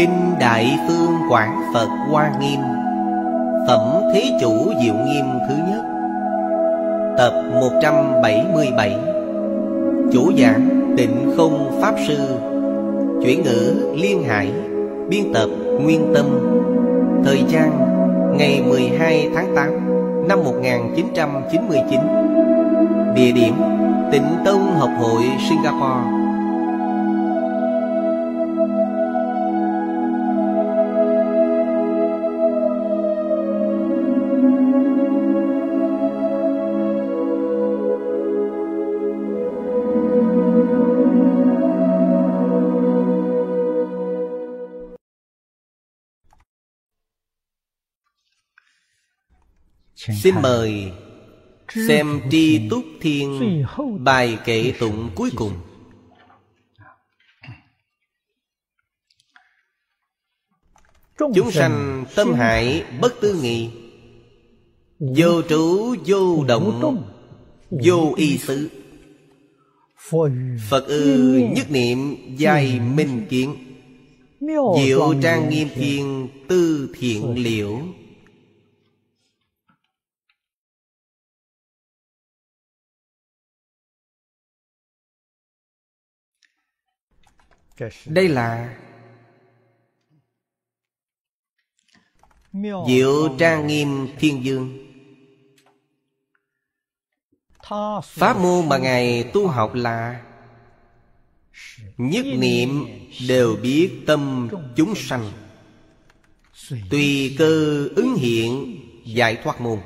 Kinh Đại Phương Quảng Phật Hoa Nghiêm Phẩm Thế Chủ Diệu Nghiêm thứ nhất Tập 177 Chủ giảng Tịnh Không Pháp Sư Chuyển ngữ Liên Hải Biên tập Nguyên Tâm Thời gian ngày 12 tháng 8 năm 1999 Địa điểm Tịnh Tông Học hội Singapore Xin mời xem Tri Túc Thiên bài kệ tụng cuối cùng Chúng sanh tâm hại bất tư nghị Vô trú vô động Vô y sự Phật ư nhất niệm dài minh kiến Diệu trang nghiêm thiên tư thiện liễu đây là diệu trang nghiêm thiên dương pháp môn mà ngài tu học là nhất niệm đều biết tâm chúng sanh tùy cơ ứng hiện giải thoát môn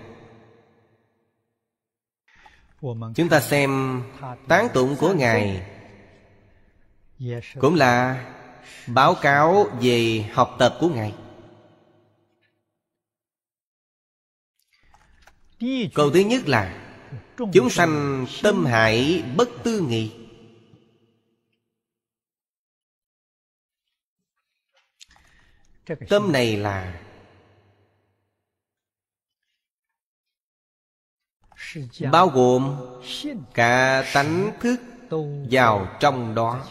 chúng ta xem tán tụng của ngài cũng là báo cáo về học tập của ngài câu thứ nhất là chúng sanh tâm hại bất tư nghị tâm này là bao gồm cả tánh thức vào trong đó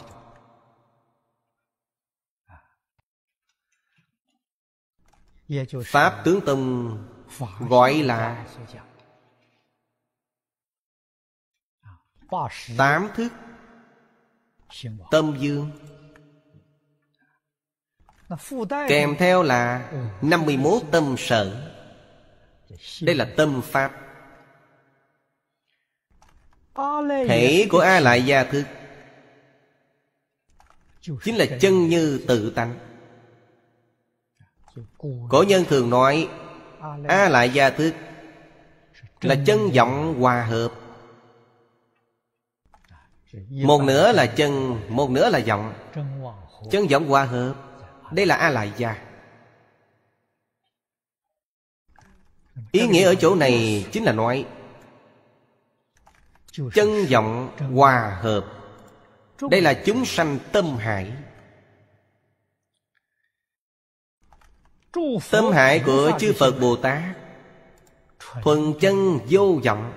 Pháp Tướng Tông gọi là Tám thức Tâm dương Kèm theo là 51 tâm sở Đây là tâm pháp Thể của A Lại Gia Thức Chính là chân như tự tánh cổ nhân thường nói a lại gia thức là chân giọng hòa hợp một nửa là chân một nửa là giọng chân giọng hòa hợp đây là a lại gia ý nghĩa ở chỗ này chính là nói chân giọng hòa hợp đây là chúng sanh tâm hải Tâm hại của chư Phật Bồ Tát Thuần chân vô vọng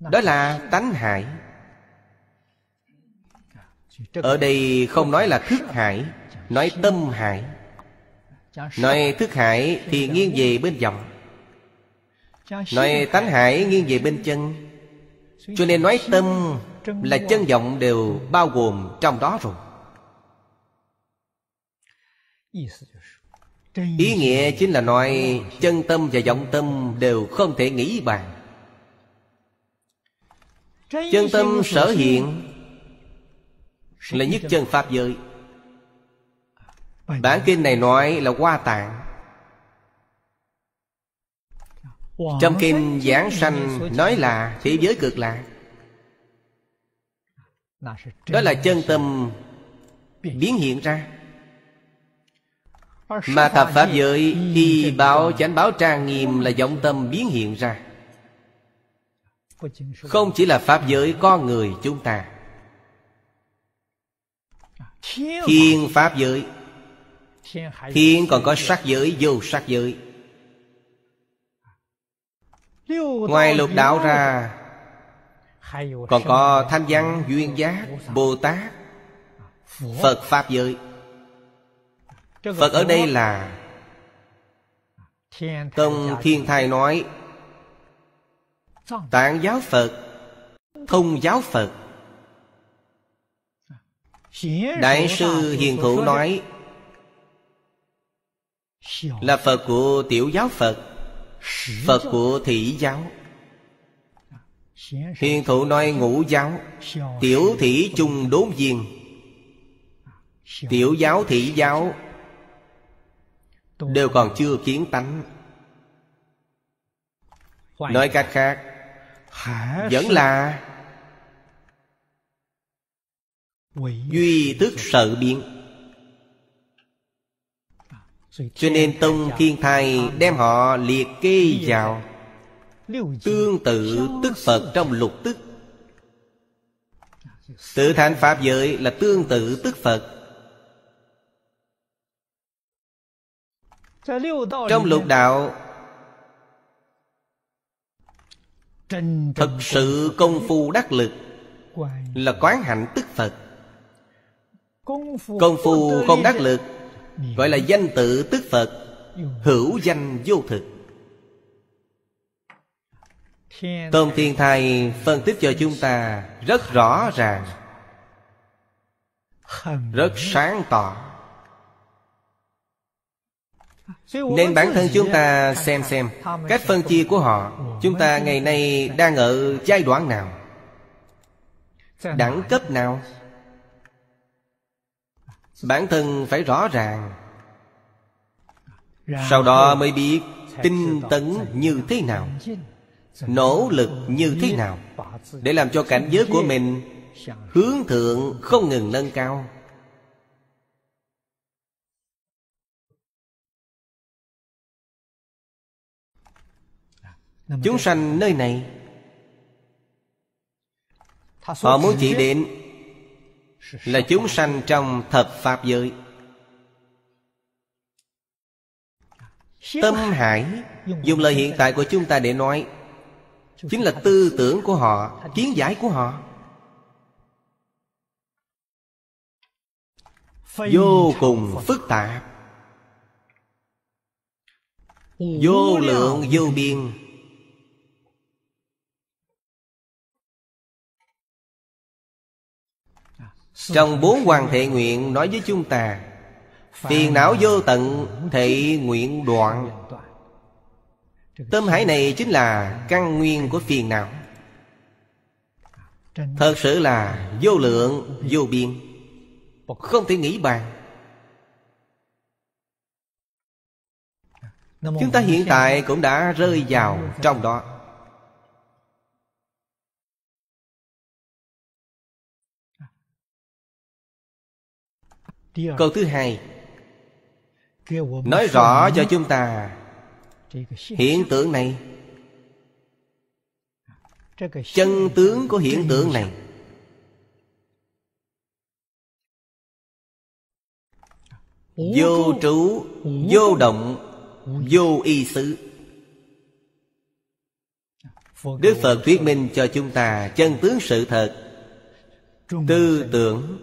Đó là tánh hại. Ở đây không nói là thức hại, Nói tâm hại. Nói thức hại thì nghiêng về bên vọng Nói tánh hại nghiêng về bên chân Cho nên nói tâm là chân vọng đều bao gồm trong đó rồi ý nghĩa chính là nói chân tâm và vọng tâm đều không thể nghĩ bàn chân tâm sở hiện là nhất chân pháp giới bản kinh này nói là hoa tạng trong kinh giảng sanh nói là thế giới cực lạc đó là chân tâm biến hiện ra mà thập Pháp giới Y báo chánh báo trang nghiêm Là vọng tâm biến hiện ra Không chỉ là Pháp giới con người chúng ta Thiên Pháp giới Thiên còn có sắc giới vô sắc giới Ngoài lục đạo ra Còn có thanh văn duyên giác Bồ Tát Phật Pháp giới phật ở đây là tông thiên thai nói tạng giáo phật thông giáo phật đại sư hiền thủ nói là phật của tiểu giáo phật phật của thị giáo hiền thủ nói ngũ giáo tiểu thị chung đốn viên tiểu giáo thị giáo đều còn chưa kiến tánh nói cách khác vẫn là duy tức sợ biến à, cho nên tông thiên thai đem họ liệt kê vào tương tự tức phật trong lục tức à, tự thành pháp giới là tương tự tức phật Trong lục đạo Thật sự công phu đắc lực Là quán hạnh tức Phật Công phu không đắc lực Gọi là danh tự tức Phật Hữu danh vô thực Tôn Thiên thầy phân tích cho chúng ta Rất rõ ràng Rất sáng tỏ nên bản thân chúng ta xem xem Cách phân chia của họ Chúng ta ngày nay đang ở giai đoạn nào Đẳng cấp nào Bản thân phải rõ ràng Sau đó mới biết tinh tấn như thế nào Nỗ lực như thế nào Để làm cho cảnh giới của mình Hướng thượng không ngừng nâng cao Chúng sanh nơi này Họ muốn chỉ định Là chúng sanh trong thập Pháp giới Tâm hải Dùng lời hiện tại của chúng ta để nói Chính là tư tưởng của họ Kiến giải của họ Vô cùng phức tạp Vô lượng vô biên Trong bốn hoàng thệ nguyện nói với chúng ta Phiền não vô tận thệ nguyện đoạn Tâm hải này chính là căn nguyên của phiền não Thật sự là vô lượng, vô biên Không thể nghĩ bàn Chúng ta hiện tại cũng đã rơi vào trong đó câu thứ hai nói rõ cho chúng ta hiện tượng này chân tướng của hiện tượng này vô trú vô động vô y xứ đức phật thuyết minh cho chúng ta chân tướng sự thật tư tưởng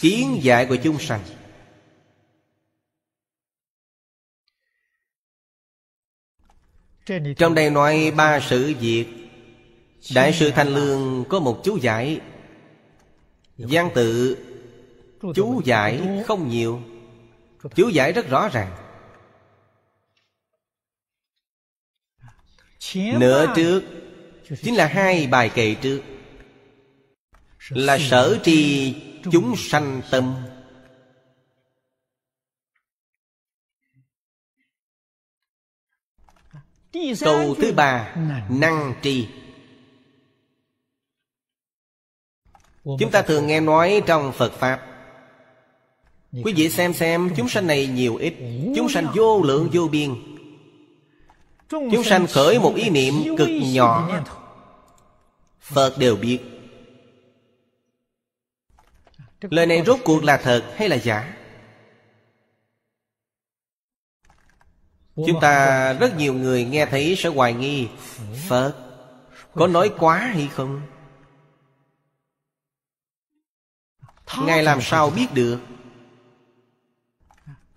kiến giải của chúng sanh trong đây nói ba sự việc đại sư thanh lương có một chú giải gian tự chú giải không nhiều chú giải rất rõ ràng nửa trước chính là hai bài kệ trước là sở tri chúng sanh tâm Câu thứ ba Năng tri Chúng ta thường nghe nói trong Phật Pháp Quý vị xem xem chúng sanh này nhiều ít Chúng sanh vô lượng vô biên Chúng sanh khởi một ý niệm cực nhỏ Phật đều biết lời này rốt cuộc là thật hay là giả chúng ta rất nhiều người nghe thấy sẽ hoài nghi ừ. phật có nói quá hay không ngài làm sao biết được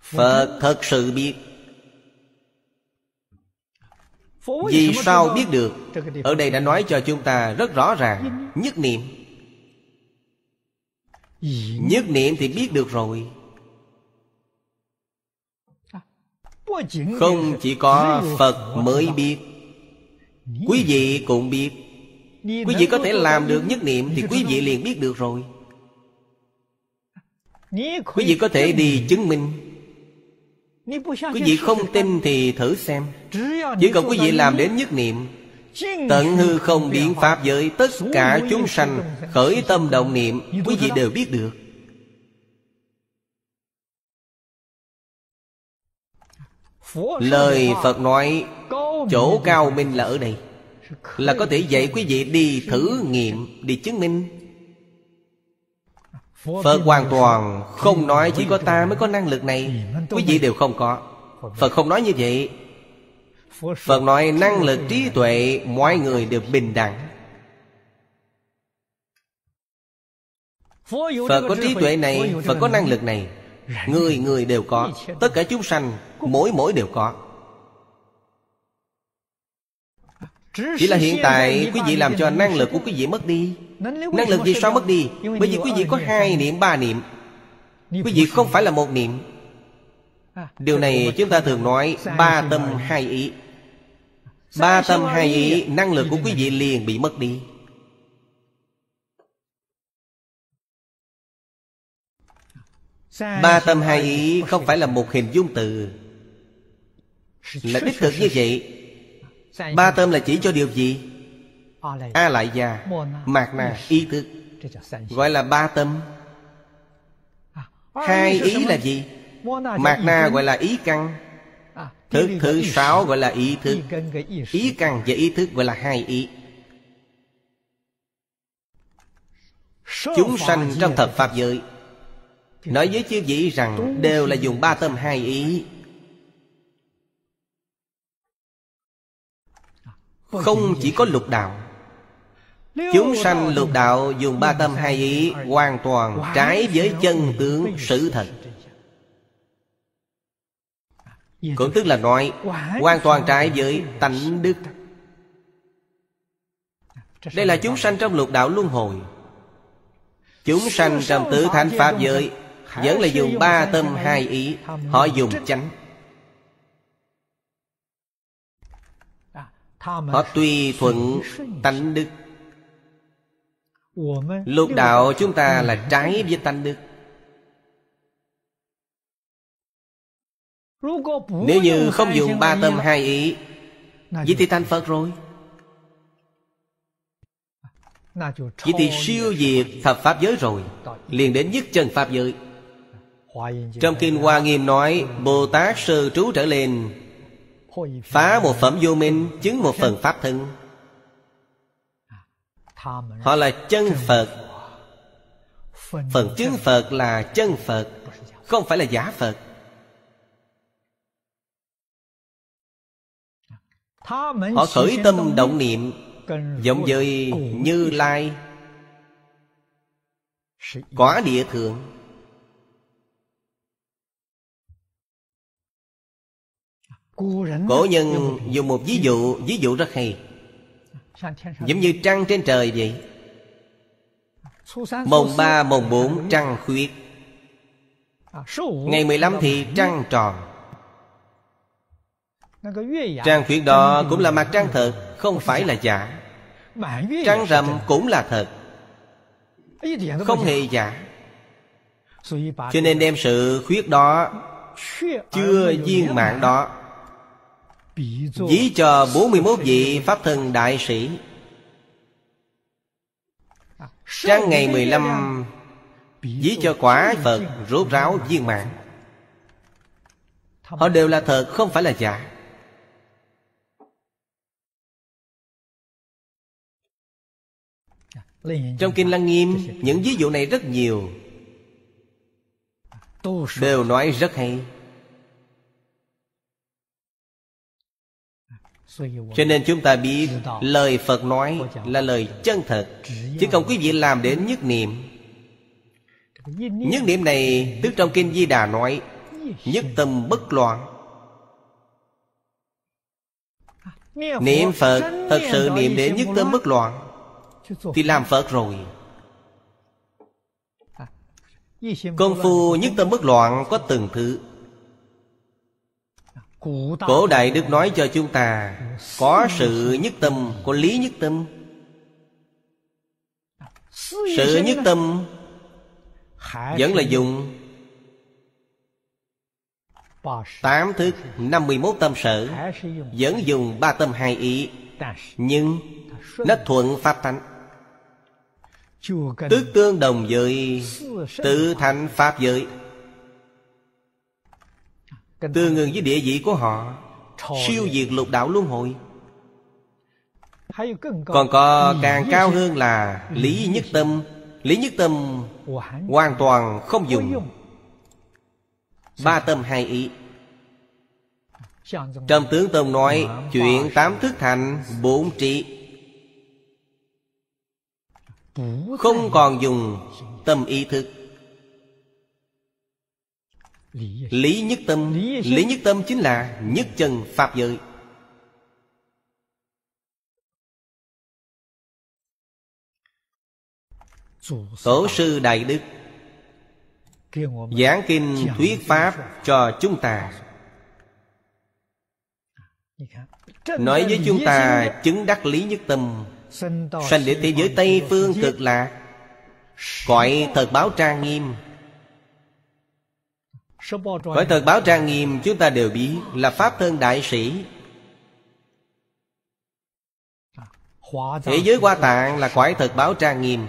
phật thật sự biết vì sao biết được ở đây đã nói cho chúng ta rất rõ ràng nhất niệm Nhất niệm thì biết được rồi Không chỉ có Phật mới biết Quý vị cũng biết Quý vị có thể làm được nhất niệm Thì quý vị liền biết được rồi Quý vị có thể đi chứng minh Quý vị không tin thì thử xem Chỉ cần quý vị làm đến nhất niệm Tận hư không biến pháp giới Tất cả chúng sanh khởi tâm động niệm Quý vị đều biết được Lời Phật nói Chỗ cao minh là ở đây Là có thể dạy quý vị đi thử nghiệm Đi chứng minh Phật hoàn toàn không nói chỉ có ta mới có năng lực này Quý vị đều không có Phật không nói như vậy Phật nói năng lực trí tuệ Mọi người đều bình đẳng Phật có trí tuệ này Phật có năng lực này Người người đều có Tất cả chúng sanh Mỗi mỗi đều có Chỉ là hiện tại quý vị làm cho năng lực của quý vị mất đi Năng lực gì sao mất đi Bởi vì quý vị có hai niệm ba niệm Quý vị không phải là một niệm Điều này chúng ta thường nói Ba tâm hai ý Ba tâm hai ý Năng lực của quý vị liền bị mất đi Ba tâm hai ý không phải là một hình dung từ Là đích thực như vậy Ba tâm là chỉ cho điều gì? A lại già Mạc nà ý thức Gọi là ba tâm Hai ý là gì? Mạc na gọi là ý căn Thức thứ sáu gọi là ý thức Ý căn và ý thức gọi là hai ý Chúng sanh trong thập Pháp giới Nói với chư vị rằng Đều là dùng ba tâm hai ý Không chỉ có lục đạo Chúng sanh lục đạo dùng ba tâm hai ý Hoàn toàn trái với chân tướng sự thật Cưỡng tức là nói Hoàn toàn trái với tánh đức Đây là chúng sanh trong lục đạo luân hồi Chúng sanh trong tứ thánh pháp giới Vẫn là dùng ba tâm hai ý Họ dùng chánh à, Họ tùy thuận tánh đức Lục đạo chúng ta là trái với tánh đức Nếu như không dùng ba tâm hai ý Vậy thì thành Phật rồi Vậy thì siêu diệt thập Pháp giới rồi liền đến nhất chân Pháp giới Trong Kinh Hoa Nghiêm nói Bồ Tát sơ trú trở lên Phá một phẩm vô minh Chứng một phần Pháp thân Họ là chân Phật Phần chứng Phật là chân Phật Không phải là giả Phật họ khởi tâm động niệm giống với như lai quả địa thượng cổ nhân dùng một ví dụ ví dụ rất hay giống như trăng trên trời vậy mồng ba mồng bốn trăng khuyết à, ngày 15 thì trăng tròn Trang khuyển đó cũng là mặt trăng thật Không phải là giả Trăng rằm cũng là thật Không hề giả Cho nên đem sự khuyết đó Chưa viên mạng đó Dĩ cho 41 vị Pháp thân đại sĩ à, Trang ngày 15 Dĩ cho quả Phật rốt ráo viên mạng Họ đều là thật không phải là giả Trong Kinh Lăng Nghiêm Những ví dụ này rất nhiều Đều nói rất hay Cho nên chúng ta biết Lời Phật nói là lời chân thật Chỉ cần quý vị làm đến nhất niệm Nhất niệm này Tức trong Kinh Di Đà nói Nhất tâm bất loạn Niệm Phật Thật sự niệm đến nhất tâm bất loạn thì làm phật rồi à, công phu nhất tâm bất loạn có từng thứ à, cổ đại đức nói cho chúng ta có sự nhất tâm có lý nhất tâm à, sự nhất tâm vẫn là dùng Tám thức 51 tâm sở Vẫn dùng ba tâm hai ý Nhưng Nó thuận pháp tánh Tức tương đồng với tự thành Pháp giới Tương ứng với địa vị của họ Siêu diệt lục đạo luân hồi Còn có càng cao hơn là Lý nhất tâm Lý nhất tâm hoàn toàn không dùng Ba tâm hai ý Trong tướng tâm nói Chuyện tám thức thành bốn trị không còn dùng tâm ý thức lý nhất tâm lý nhất tâm chính là nhất chân pháp giới tổ sư đại đức giảng kinh thuyết pháp cho chúng ta nói với chúng ta chứng đắc lý nhất tâm sanh đến thế giới tây phương cực lạc cõi thật báo trang nghiêm gọi thật báo trang nghiêm chúng ta đều biết là pháp thân đại sĩ thế giới hoa tạng là cõi thật báo trang nghiêm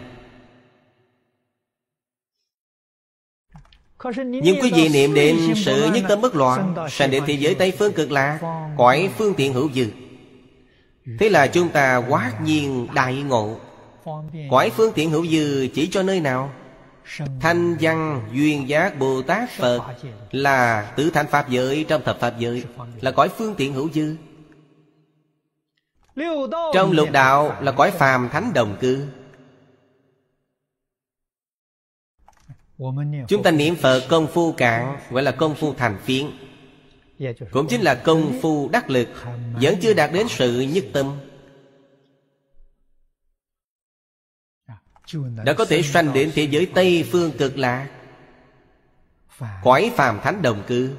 nhưng quý vị niệm đến sự nhất tâm bất loạn Sanh đến thế giới Tây phương cực lạc Cõi phương tiện hữu dư Thế là chúng ta quá nhiên đại ngộ Quải phương tiện hữu dư chỉ cho nơi nào Thanh văn duyên giác Bồ Tát Phật Là tử thanh Pháp giới trong thập Pháp giới Là cõi phương tiện hữu dư Trong lục đạo là cõi phàm thánh đồng cư Chúng ta niệm Phật công phu cạn Gọi là công phu thành phiến cũng chính là công phu đắc lực vẫn chưa đạt đến sự nhất tâm đã có thể sanh đến thế giới tây phương cực lạc cõi phàm thánh đồng cư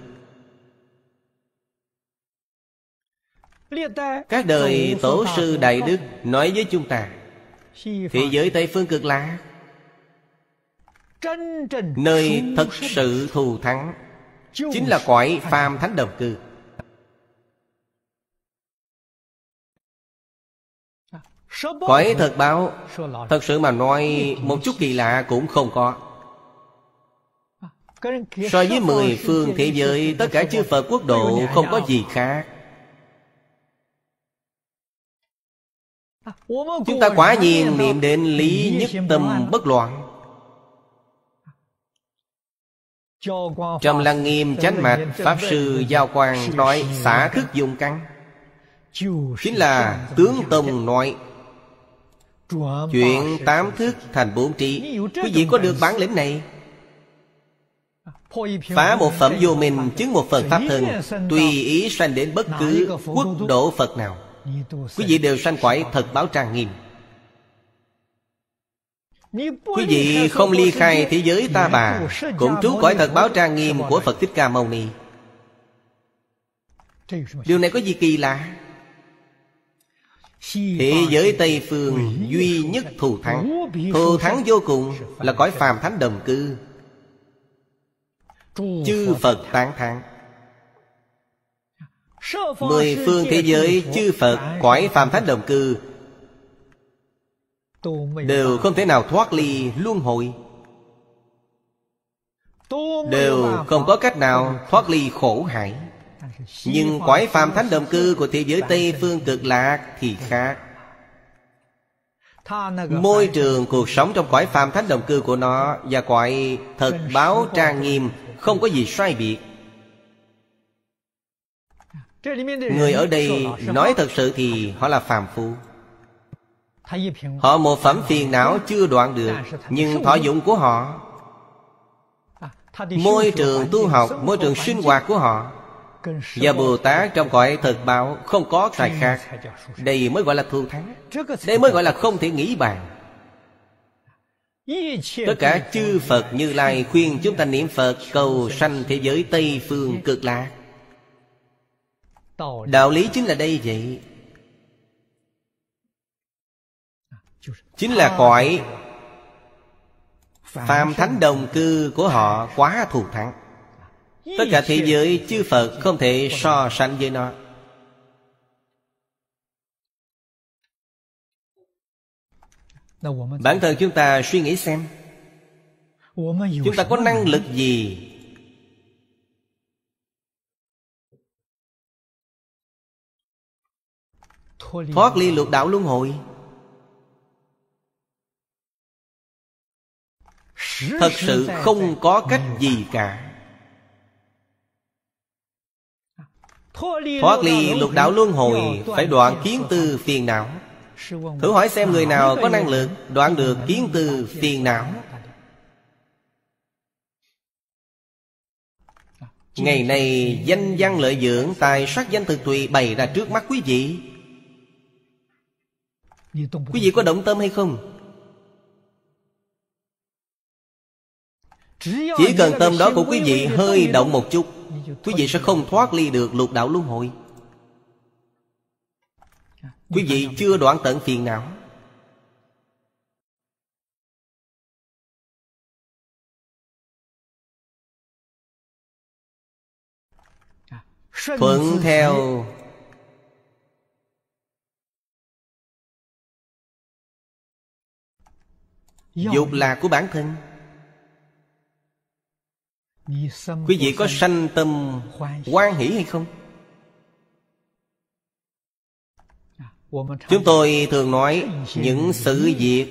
các đời tổ sư đại đức nói với chúng ta thế giới tây phương cực lạc nơi thật sự thù thắng chính là cõi phàm thánh đồng cư cõi thật báo thật sự mà nói một chút kỳ lạ cũng không có so với mười phương thế giới tất cả chư phật quốc độ không có gì khác à, chúng ta quả nhiên niệm đến lý nhất tâm bất loạn Trong Lăng Nghiêm Chánh Mạch Pháp Sư Giao Quang nói xả thức dùng căn Chính là tướng Tông nói Chuyện tám thức thành bốn trí Quý vị có được bản lĩnh này Phá một phẩm vô minh chứng một phần pháp thân Tùy ý sanh đến bất cứ quốc độ Phật nào Quý vị đều sanh khỏi thật báo trang nghiêm Quý vị không ly khai thế giới ta bà Cũng trú cõi thật báo trang nghiêm của Phật Thích Ca Mâu Ni Điều này có gì kỳ lạ Thế giới Tây Phương duy nhất thù thắng Thù thắng vô cùng là cõi phàm thánh đồng cư Chư Phật tán thắng Mười phương thế giới chư Phật cõi phàm thánh đồng cư đều không thể nào thoát ly luân hồi đều không có cách nào thoát ly khổ hải nhưng quái phàm thánh đồng cư của thế giới tây phương cực lạc thì khác môi trường cuộc sống trong cõi phàm thánh đồng cư của nó và cõi thật báo trang nghiêm không có gì sai biệt người ở đây nói thật sự thì họ là phàm phu Họ một phẩm phiền não chưa đoạn được Nhưng thọ dụng của họ Môi trường tu học Môi trường sinh hoạt của họ Và Bồ Tát trong cõi thực báo Không có tài khác Đây mới gọi là thù thắng Đây mới gọi là không thể nghĩ bàn Tất cả chư Phật Như Lai khuyên chúng ta niệm Phật Cầu sanh thế giới Tây Phương cực lạc Đạo lý chính là đây vậy chính là cõi phàm thánh đồng cư của họ quá thù thắng tất cả thế giới chư phật không thể so sánh với nó bản thân chúng ta suy nghĩ xem chúng ta có năng lực gì thoát ly lục đạo luân hồi thật sự không có cách gì cả thoát ly lục đạo luân hồi phải đoạn kiến tư phiền não thử hỏi xem người nào có năng lực đoạn được kiến tư phiền não Ngày nay danh văn lợi dưỡng Tài sát danh thực tùy bày ra trước mắt quý vị Quý vị có động tâm hay không? Chỉ cần tâm đó của quý vị hơi động một chút Quý vị sẽ không thoát ly được lục đạo luân hồi Quý vị chưa đoạn tận phiền não Thuận theo Dục lạc của bản thân quý vị có sanh tâm hoan hỷ hay không à, chúng tôi thường nói những sự việc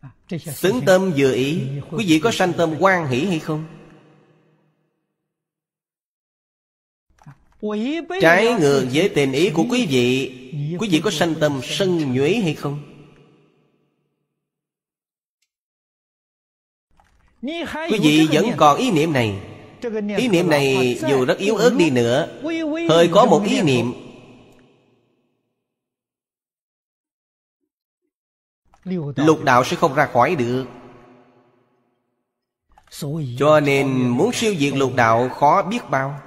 à, xứng tâm vừa ý quý vị có sanh tâm hoan hỷ hay không à, trái ngược với tình ý của quý vị quý vị có sanh tâm sân nhuế hay không Quý vị vẫn còn ý niệm này Ý niệm này dù rất yếu ớt đi nữa Hơi có một ý niệm Lục đạo sẽ không ra khỏi được Cho nên muốn siêu diệt lục đạo khó biết bao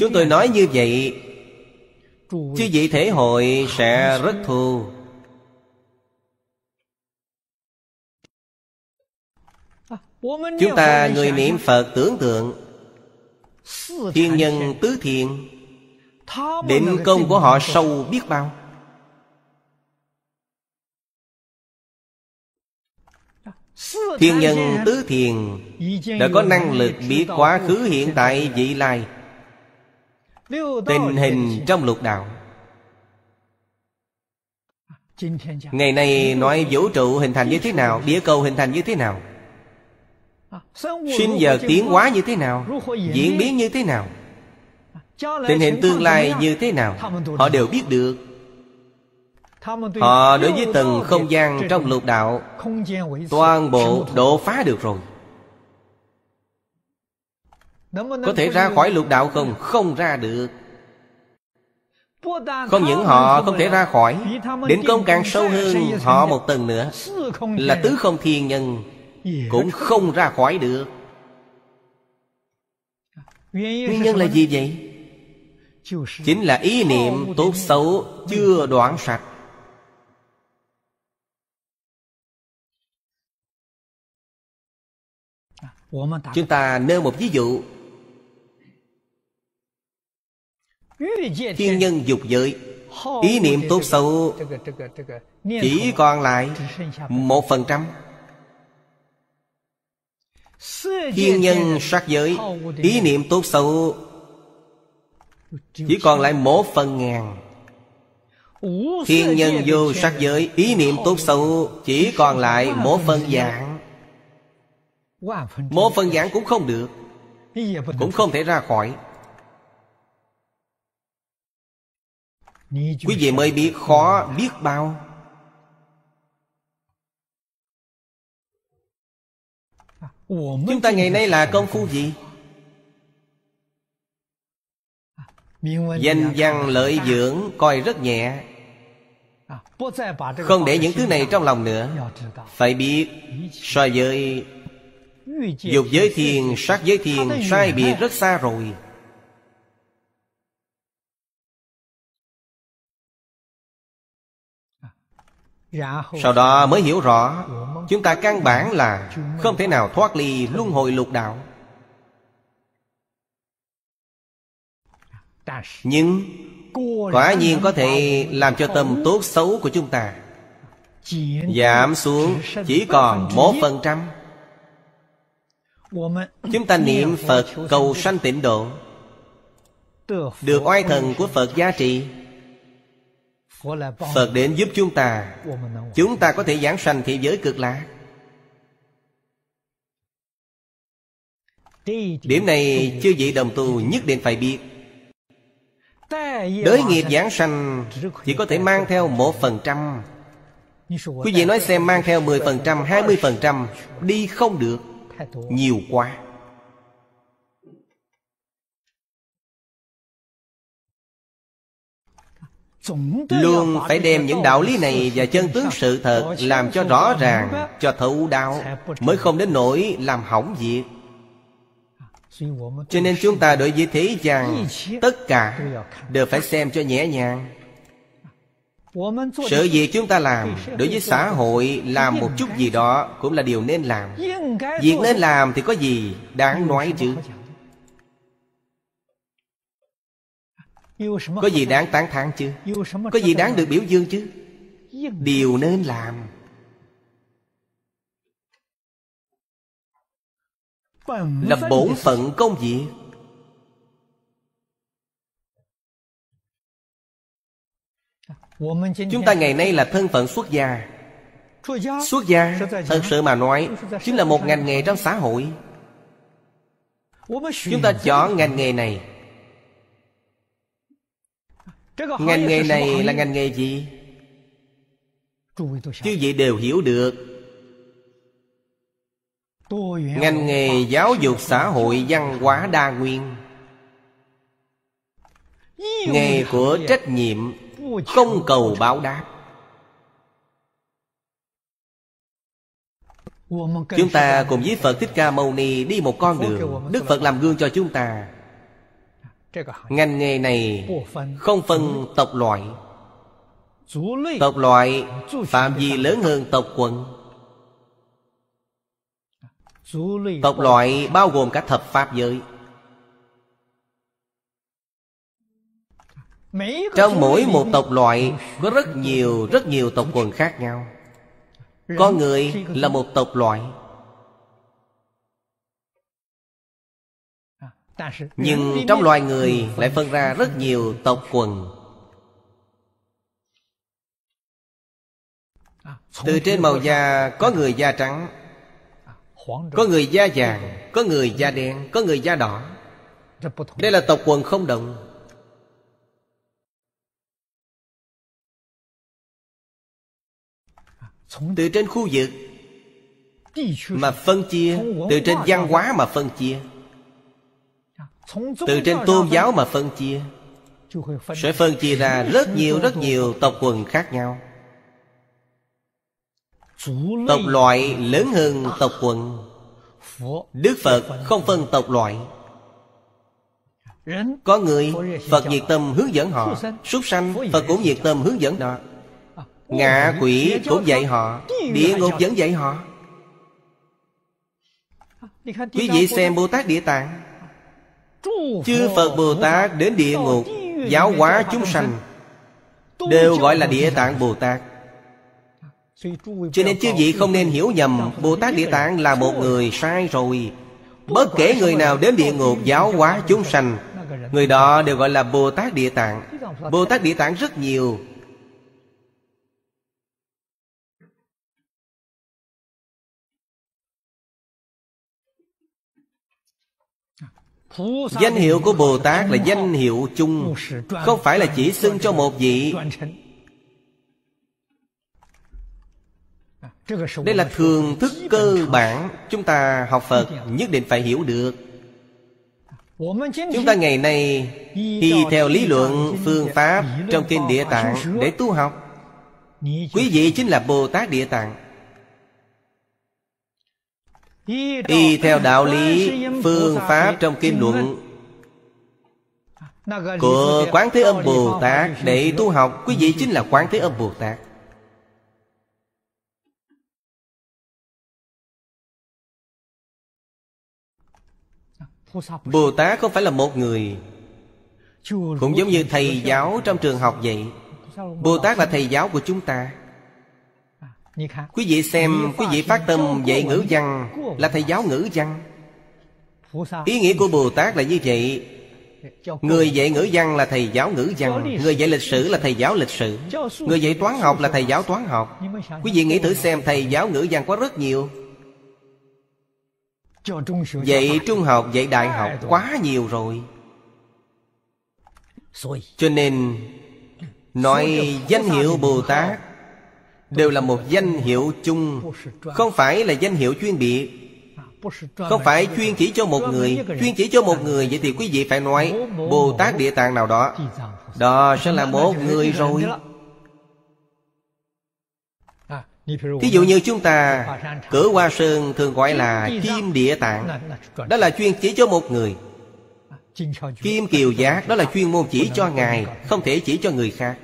Chúng tôi nói như vậy Chứ vị thể hội sẽ rất thù Chúng ta người niệm Phật tưởng tượng Thiên nhân tứ thiện Định công của họ sâu biết bao Thiên nhân tứ thiền Đã có năng lực biết quá khứ hiện tại vị lai Tình hình trong lục đạo Ngày nay nói vũ trụ hình thành như thế nào Địa cầu hình thành như thế nào Sinh giờ tiến hóa như thế nào Diễn biến như thế nào Tình hình tương lai như thế nào Họ đều biết được Họ đối với từng không gian trong lục đạo Toàn bộ độ phá được rồi Có thể ra khỏi lục đạo không? Không ra được Không những họ không thể ra khỏi Đến công càng sâu hơn họ một tầng nữa Là tứ không thiên nhân cũng không ra khỏi được nguyên nhân là gì vậy chính là ý niệm tốt xấu chưa đoạn sạch chúng ta nêu một ví dụ thiên nhân dục giới ý niệm tốt xấu chỉ còn lại một phần trăm Thiên nhân sát giới Ý niệm tốt xấu Chỉ còn lại một phần ngàn Thiên nhân vô sát giới Ý niệm tốt xấu Chỉ còn lại một phần dạng Một phần dạng cũng không được Cũng không thể ra khỏi Quý vị mới biết khó biết bao chúng ta ngày nay là công phu gì danh văn lợi dưỡng coi rất nhẹ không để những thứ này trong lòng nữa phải biết so với dục giới thiên sát giới thiên sai biệt rất xa rồi Dạ, sau đó mới hiểu rõ chúng ta căn bản là không thể nào thoát ly luân hồi lục đạo nhưng quả nhiên có thể làm cho tâm tốt xấu của chúng ta giảm xuống chỉ còn một phần trăm chúng ta niệm phật cầu sanh tịnh độ được oai thần của phật giá trị Phật đến giúp chúng ta Chúng ta có thể giảng sanh thế giới cực lạc Điểm này chưa vị đồng tu nhất định phải biết Đới nghiệp giảng sanh Chỉ có thể mang theo một phần trăm Quý vị nói xem mang theo 10%, 20% Đi không được Nhiều quá luôn phải đem những đạo lý này và chân tướng sự thật làm cho rõ ràng cho thấu đáo mới không đến nỗi làm hỏng việc cho nên chúng ta đối với thế gian tất cả đều phải xem cho nhẹ nhàng sự việc chúng ta làm đối với xã hội làm một chút gì đó cũng là điều nên làm việc nên làm thì có gì đáng nói chứ Có gì đáng tán thán chứ Có gì đáng được biểu dương chứ Điều nên làm Là bổn phận công việc Chúng ta ngày nay là thân phận xuất gia Xuất gia Thật sự mà nói Chính là một ngành nghề trong xã hội Chúng ta chọn ngành nghề này Ngành nghề này là ngành nghề gì? Chứ vậy đều hiểu được Ngành nghề giáo dục xã hội văn hóa đa nguyên Nghề của trách nhiệm Không cầu báo đáp Chúng ta cùng với Phật Thích Ca Mâu Ni đi một con đường Đức Phật làm gương cho chúng ta Ngành nghề này không phân tộc loại Tộc loại phạm vi lớn hơn tộc quận Tộc loại bao gồm cả thập pháp giới Trong mỗi một tộc loại Có rất nhiều rất nhiều tộc quần khác nhau Con người là một tộc loại nhưng trong loài người lại phân ra rất nhiều tộc quần từ trên màu da có người da trắng có người da vàng có người da đen có người da đỏ đây là tộc quần không đồng từ trên khu vực mà phân chia từ trên văn hóa mà phân chia từ trên tôn giáo mà phân chia sẽ phân chia ra rất nhiều rất nhiều tộc quần khác nhau tộc loại lớn hơn tộc quần đức phật không phân tộc loại có người phật nhiệt tâm hướng dẫn họ súc sanh phật cũng nhiệt tâm hướng dẫn họ à, ngạ quỷ cũng dạy họ địa ngục vẫn dạy họ quý vị xem bồ tát địa tạng Chư Phật Bồ Tát đến địa ngục Giáo hóa chúng sanh Đều gọi là Địa Tạng Bồ Tát Cho nên chư vị không nên hiểu nhầm Bồ Tát Địa Tạng là một người sai rồi Bất kể người nào đến địa ngục giáo hóa chúng sanh Người đó đều gọi là Bồ Tát Địa Tạng Bồ Tát Địa Tạng rất nhiều Danh hiệu của Bồ Tát là danh hiệu chung Không phải là chỉ xưng cho một vị Đây là thường thức cơ bản Chúng ta học Phật nhất định phải hiểu được Chúng ta ngày nay Thì theo lý luận phương pháp Trong kinh Địa Tạng để tu học Quý vị chính là Bồ Tát Địa Tạng y theo đạo lý phương pháp trong kinh luận của quán thế âm bồ tát để tu học quý vị chính là quán thế âm bồ tát bồ tát không phải là một người cũng giống như thầy giáo trong trường học vậy bồ tát là thầy giáo của chúng ta Quý vị xem Quý vị phát tâm dạy ngữ văn Là thầy giáo ngữ văn Ý nghĩa của Bồ Tát là như vậy Người dạy ngữ văn là thầy giáo ngữ văn Người dạy lịch sử là thầy giáo lịch sử Người dạy toán học là thầy giáo toán học Quý vị nghĩ thử xem thầy giáo ngữ văn có rất nhiều Dạy trung học, dạy đại học quá nhiều rồi Cho nên Nói danh hiệu Bồ Tát đều là một danh hiệu chung không phải là danh hiệu chuyên biệt không phải chuyên chỉ cho một người chuyên chỉ cho một người vậy thì quý vị phải nói bồ tát địa tạng nào đó đó sẽ là một người rồi Thí dụ như chúng ta Cửa Hoa Sơn thường gọi là Kim Địa Tạng Đó là chuyên chỉ cho một người Kim Kiều Giác Đó là chuyên môn chỉ cho Ngài Không thể chỉ cho người khác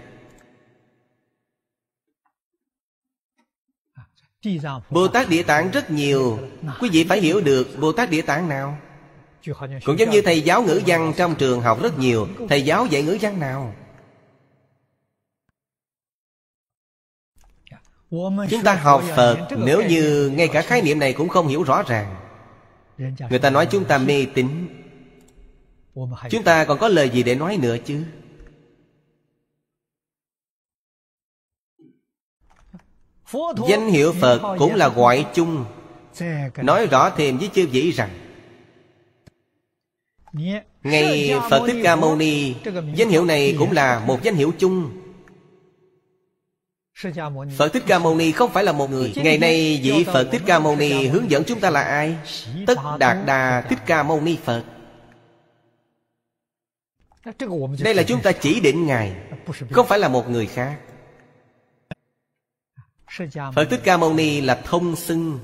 Bồ Tát Địa Tạng rất nhiều Quý vị phải hiểu được Bồ Tát Địa Tạng nào Cũng giống như thầy giáo ngữ văn trong trường học rất nhiều Thầy giáo dạy ngữ văn nào dạ. Chúng ta học Phật Nếu như ngay cả khái niệm này cũng không hiểu rõ ràng Người ta nói chúng ta mê tín Chúng ta còn có lời gì để nói nữa chứ Danh hiệu Phật cũng là gọi chung Nói rõ thêm với chư vị rằng Ngày Phật Thích Ca Mâu Ni Danh hiệu này cũng là một danh hiệu chung Phật Thích Ca Mâu Ni không phải là một người Ngày nay vị Phật Thích Ca Mâu Ni hướng dẫn chúng ta là ai? Tất Đạt Đà Thích Ca Mâu Ni Phật Đây là chúng ta chỉ định Ngài Không phải là một người khác Phật Thích Ca Mâu Ni là thông xưng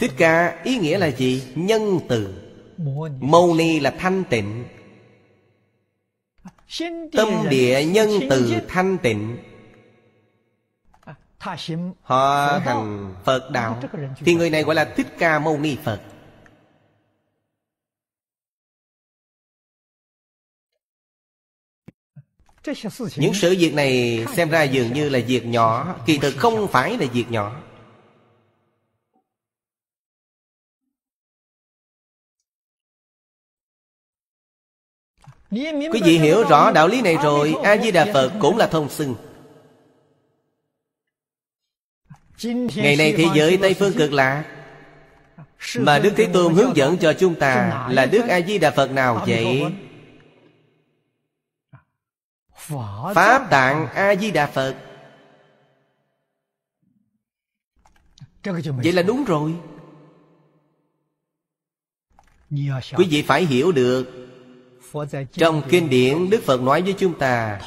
Thích Ca ý nghĩa là gì? Nhân từ Mâu Ni là thanh tịnh Tâm địa nhân từ thanh tịnh à, Họ thành Phật Đạo Thì người này gọi là Thích Ca Mâu Ni Phật những sự việc này xem ra dường như là việc nhỏ kỳ thực không phải là việc nhỏ quý vị hiểu rõ đạo lý này rồi a di đà phật cũng là thông xưng ngày nay thế giới tây phương cực lạ mà đức thế tôn hướng dẫn cho chúng ta là đức a di đà phật nào vậy Pháp Tạng A-di-đà Phật Vậy là đúng rồi Quý vị phải hiểu được Trong kinh điển Đức Phật nói với chúng ta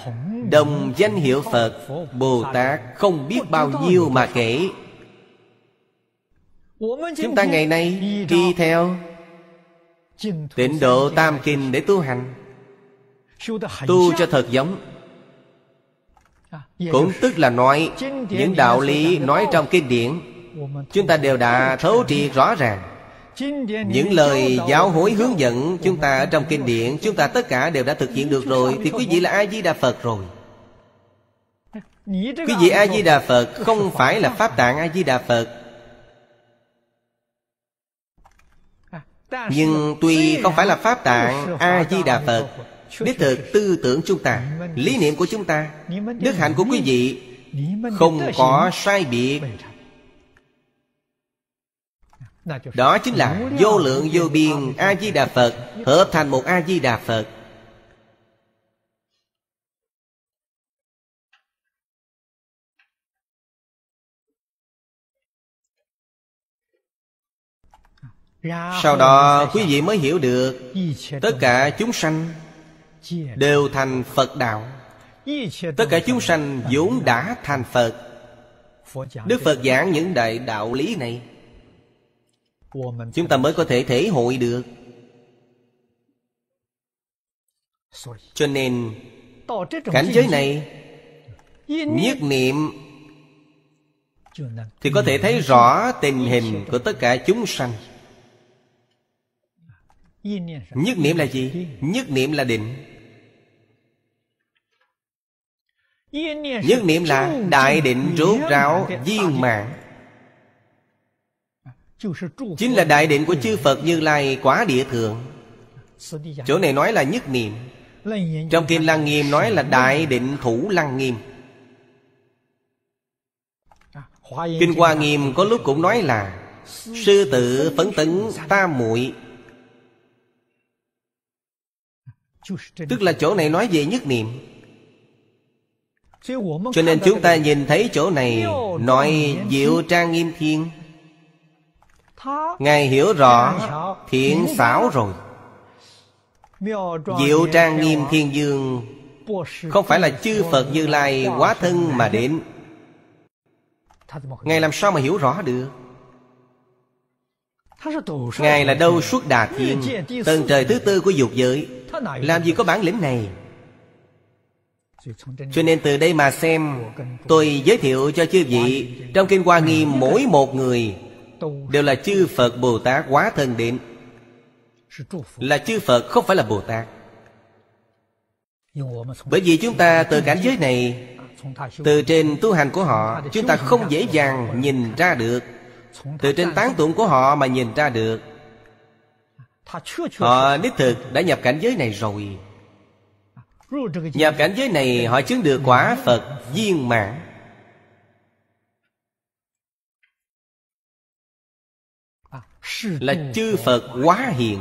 Đồng danh hiệu Phật Bồ Tát không biết bao nhiêu mà kể Chúng ta ngày nay đi theo Tịnh độ Tam Kinh để tu hành tu cho thật giống à, cũng tức là nói những đạo lý nói trong kinh điển chúng ta đều đã thấu triệt rõ ràng những lời giáo hối hướng dẫn chúng ta ở trong kinh điển chúng ta tất cả đều đã thực hiện được rồi thì quý vị là a di đà phật rồi quý vị a di đà phật à, không phải là pháp tạng a di đà phật nhưng tuy không phải là pháp tạng a di đà phật đích thực tư tưởng chúng ta lý niệm của chúng ta đức hạnh của quý vị không có sai biệt đó chính là vô lượng vô biên a di đà phật hợp thành một a di đà phật sau đó quý vị mới hiểu được tất cả chúng sanh đều thành phật đạo tất cả chúng sanh vốn đã thành phật đức phật giảng những đại đạo lý này chúng ta mới có thể thể hội được cho nên cảnh giới này nhất niệm thì có thể thấy rõ tình hình của tất cả chúng sanh nhất niệm là gì nhất niệm là định Nhất niệm là đại định rốt ráo viên mạng Chính là đại định của chư Phật Như Lai quá địa thượng Chỗ này nói là nhất niệm Trong Kinh Lăng Nghiêm nói là đại định thủ Lăng Nghiêm Kinh Hoa Nghiêm có lúc cũng nói là Sư tử phấn tấn tam muội Tức là chỗ này nói về nhất niệm cho nên chúng ta nhìn thấy chỗ này Nói diệu trang nghiêm thiên Ngài hiểu rõ thiện xảo rồi Diệu trang nghiêm thiên dương Không phải là chư Phật Như Lai quá thân mà đến Ngài làm sao mà hiểu rõ được Ngài là đâu suốt đà thiên Tầng trời thứ tư của dục giới Làm gì có bản lĩnh này cho nên từ đây mà xem Tôi giới thiệu cho chư vị Trong Kinh Hoa Nghiêm mỗi một người Đều là chư Phật Bồ Tát quá thân đến Là chư Phật không phải là Bồ Tát Bởi vì chúng ta từ cảnh giới này Từ trên tu hành của họ Chúng ta không dễ dàng nhìn ra được Từ trên tán tụng của họ mà nhìn ra được Họ đích thực đã nhập cảnh giới này rồi Nhập cảnh giới này họ chứng được quả Phật viên mãn Là chư Phật quá hiện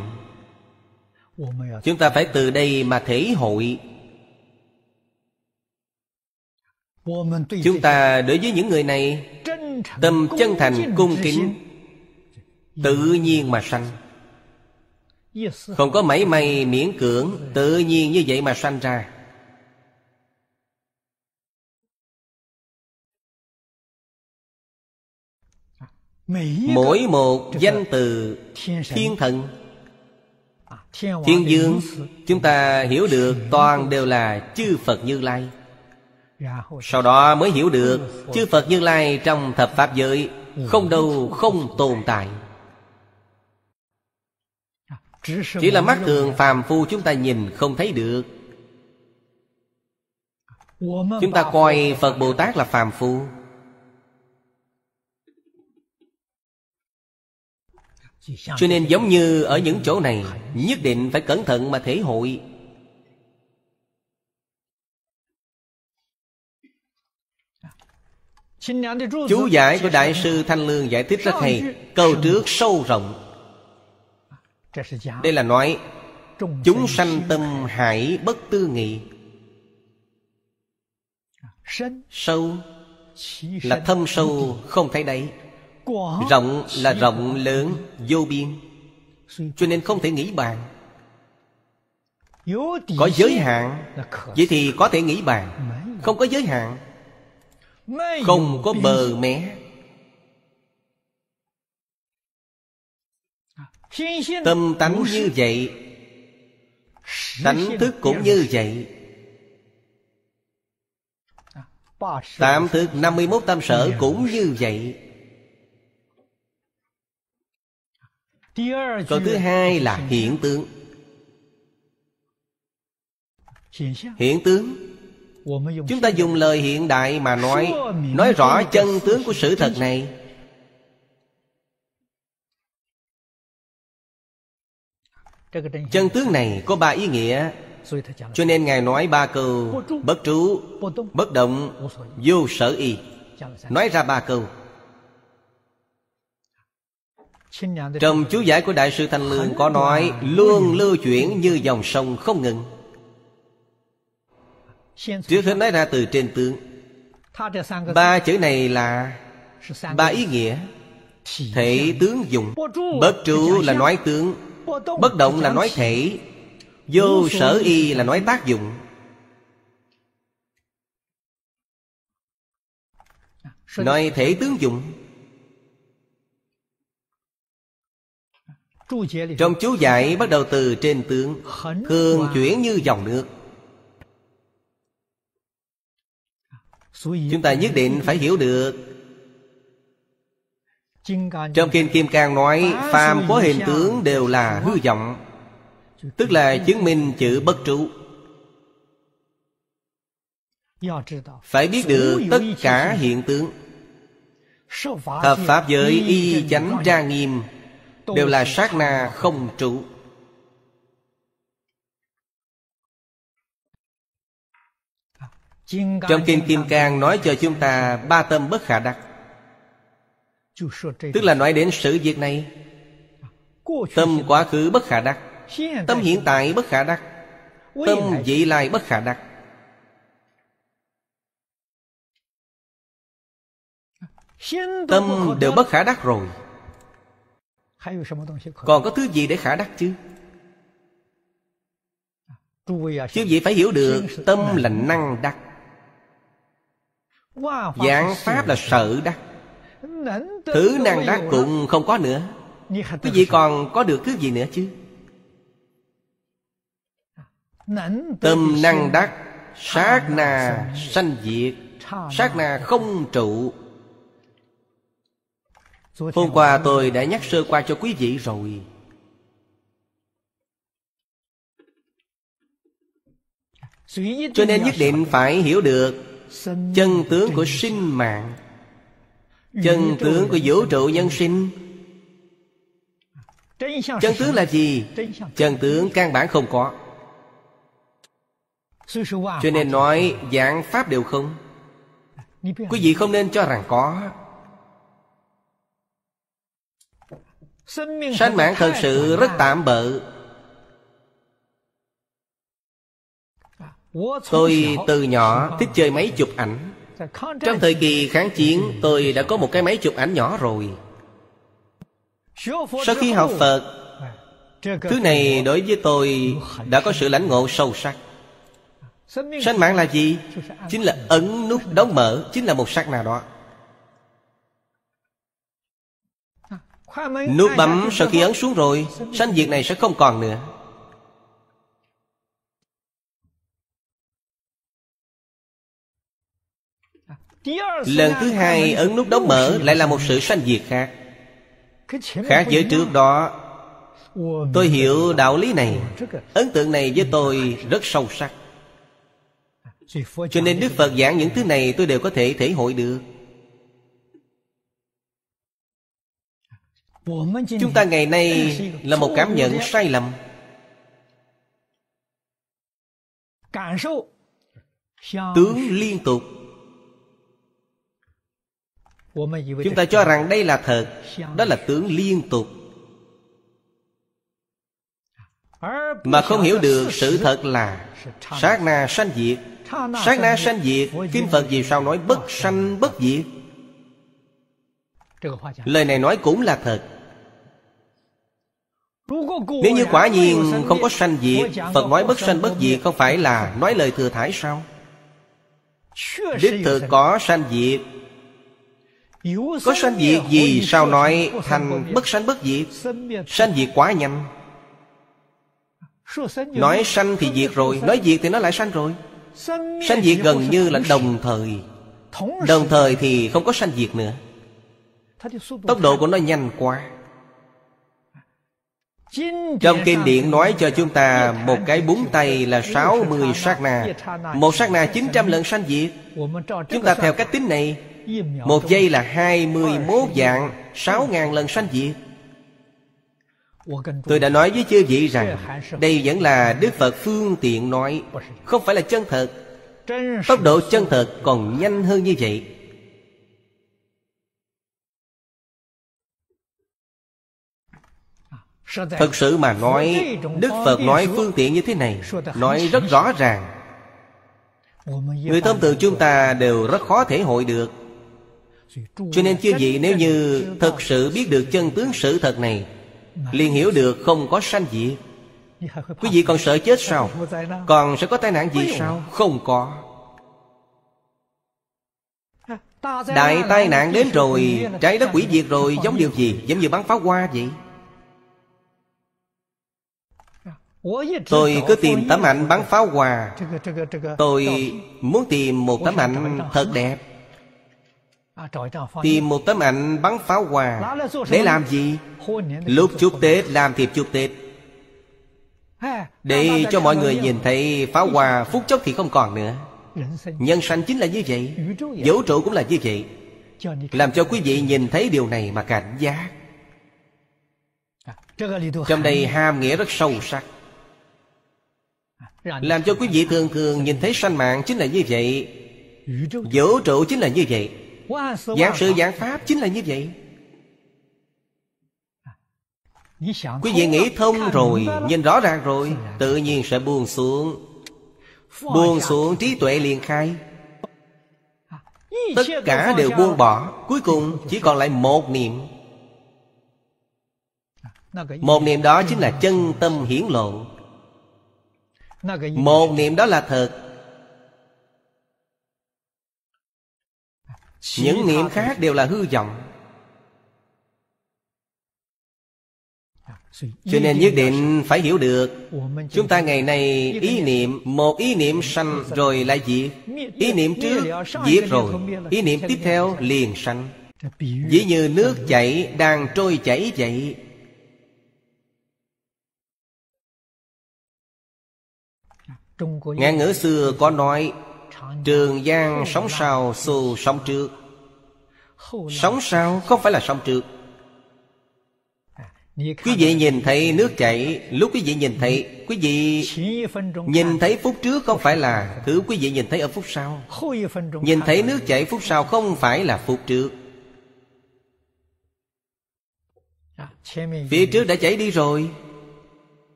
Chúng ta phải từ đây mà thể hội Chúng ta đối với những người này Tâm chân thành cung kính Tự nhiên mà sanh không có mảy may miễn cưỡng Tự nhiên như vậy mà sanh ra Mỗi một danh từ Thiên thần Thiên dương Chúng ta hiểu được toàn đều là chư Phật Như Lai Sau đó mới hiểu được Chư Phật Như Lai trong thập Pháp giới Không đâu không tồn tại chỉ là mắt thường phàm phu chúng ta nhìn không thấy được chúng ta coi phật bồ tát là phàm phu cho nên giống như ở những chỗ này nhất định phải cẩn thận mà thể hội chú giải của đại sư thanh lương giải thích rất hay câu trước sâu rộng đây là nói chúng sanh tâm hải bất tư nghị sâu là thâm sâu không thấy đấy rộng là rộng lớn vô biên cho nên không thể nghĩ bàn có giới hạn vậy thì có thể nghĩ bàn không có giới hạn không có bờ mé Tâm tánh như vậy Tánh thức cũng như vậy Tạm thực 51 tâm sở cũng như vậy Câu thứ hai là hiện tướng Hiện tướng Chúng ta dùng lời hiện đại mà nói Nói rõ chân tướng của sự thật này Chân tướng này có ba ý nghĩa Cho nên Ngài nói ba câu Bất trú, bất động, vô sở y Nói ra ba câu Trong chú giải của Đại sư Thanh Lương có nói Luôn lưu chuyển như dòng sông không ngừng Trước hết nói ra từ trên tướng Ba chữ này là Ba ý nghĩa Thể tướng dùng Bất trú là nói tướng Bất động là nói thể Vô sở y là nói tác dụng Nói thể tướng dụng Trong chú giải bắt đầu từ trên tướng Thường chuyển như dòng nước Chúng ta nhất định phải hiểu được trong Kinh Kim Cang nói Phàm có hình tướng đều là hư vọng Tức là chứng minh chữ bất trụ Phải biết được tất cả hiện tướng Hợp Pháp giới y chánh tra nghiêm Đều là sát na không trụ Trong Kinh Kim Cang nói cho chúng ta ba tâm bất khả đắc tức là nói đến sự việc này tâm quá khứ bất khả đắc tâm hiện tại bất khả đắc tâm vị lai bất khả đắc tâm đều bất khả đắc rồi còn có thứ gì để khả đắc chứ à, chư vị phải hiểu được tâm là năng đắc dạng pháp là sợ đắc Thứ năng đắc cũng không có nữa Quý vị còn có được thứ gì nữa chứ Tâm năng đắc Sát na sanh diệt Sát na không trụ Hôm qua tôi đã nhắc sơ qua cho quý vị rồi Cho nên nhất định phải hiểu được Chân tướng của sinh mạng Chân tướng của vũ trụ nhân sinh Chân tướng là gì? Chân tướng căn bản không có Cho nên nói dạng Pháp đều không Quý vị không nên cho rằng có Sanh mạng thật sự rất tạm bợ Tôi từ nhỏ thích chơi mấy chụp ảnh trong thời kỳ kháng chiến tôi đã có một cái máy chụp ảnh nhỏ rồi Sau khi học Phật Thứ này đối với tôi đã có sự lãnh ngộ sâu sắc Sanh mạng là gì? Chính là ấn nút đóng mở Chính là một sắc nào đó Nút bấm sau khi ấn xuống rồi Sanh diệt này sẽ không còn nữa Lần thứ hai ấn nút đóng mở lại là một sự sanh diệt khác Khác với trước đó Tôi hiểu đạo lý này Ấn tượng này với tôi rất sâu sắc Cho nên Đức Phật giảng những thứ này tôi đều có thể thể hội được Chúng ta ngày nay là một cảm nhận sai lầm Tướng liên tục chúng ta cho rằng đây là thật đó là tướng liên tục mà không hiểu được sự thật là sát na sanh diệt sát na sanh diệt kinh phật vì sao nói bất sanh bất diệt lời này nói cũng là thật nếu như quả nhiên không có sanh diệt Phật nói bất sanh bất diệt không phải là nói lời thừa thải sao? Đích thực có sanh diệt có sanh diệt gì sao nói thành bất sanh bất diệt Sanh diệt quá nhanh Nói sanh thì diệt rồi Nói diệt thì nó lại sanh rồi Sanh diệt gần như là đồng thời Đồng thời thì không có sanh diệt nữa Tốc độ của nó nhanh quá Trong kinh điển nói cho chúng ta Một cái búng tay là 60 sát na Một sát na 900 lần sanh diệt Chúng ta theo cách tính này một giây là 21 dạng 6 ngàn lần sanh diệt Tôi đã nói với chư vị rằng Đây vẫn là Đức Phật phương tiện nói Không phải là chân thật Tốc độ chân thật còn nhanh hơn như vậy Thật sự mà nói Đức Phật nói phương tiện như thế này Nói rất rõ ràng Người thông thường chúng ta đều rất khó thể hội được cho nên chưa vị nếu như thật sự biết được chân tướng sự thật này liền hiểu được không có sanh diệt Quý vị còn sợ chết sao? Còn sẽ có tai nạn gì sao? Không có Đại tai nạn đến rồi Trái đất quỷ diệt rồi Giống điều gì? Giống như bắn pháo hoa vậy Tôi cứ tìm tấm ảnh bắn pháo hoa Tôi muốn tìm một tấm ảnh thật đẹp À, Tìm một tấm ảnh bắn pháo hoa Để làm gì? Lúc chúc Tết làm thiệp chúc Tết Để cho mọi người nhìn thấy pháo hoa phút chốc thì không còn nữa Nhân sanh chính là như vậy Vũ trụ cũng là như vậy Làm cho quý vị nhìn thấy điều này mà cảnh giác à, Trong đây hàm nghĩa rất sâu sắc à, Làm cho quý vị thường thường nhìn thấy sanh mạng chính là như vậy Vũ trụ chính là như vậy Giảng sự giảng pháp chính là như vậy Quý vị nghĩ thông rồi Nhìn rõ ràng rồi Tự nhiên sẽ buông xuống Buông xuống trí tuệ liền khai à, Tất cả đều buông bỏ Cuối cùng chỉ còn lại một niệm à, Một niệm đó chính là chân tâm hiển lộ Một niệm đó là thật những niệm khác đều là hư vọng cho nên nhất định phải hiểu được chúng ta ngày nay ý niệm một ý niệm sanh rồi lại diệt ý niệm trước diệt rồi ý niệm tiếp theo liền sanh dĩ như nước chảy đang trôi chảy vậy ngạn ngữ xưa có nói Trường Giang sống sau xu sóng trước sống sau không phải là sóng trước Quý vị nhìn thấy nước chảy Lúc quý vị nhìn thấy Quý vị nhìn thấy phút trước không phải là Thứ quý vị nhìn thấy ở phút sau Nhìn thấy nước chảy phút sau không phải là phút trước Phía trước đã chảy đi rồi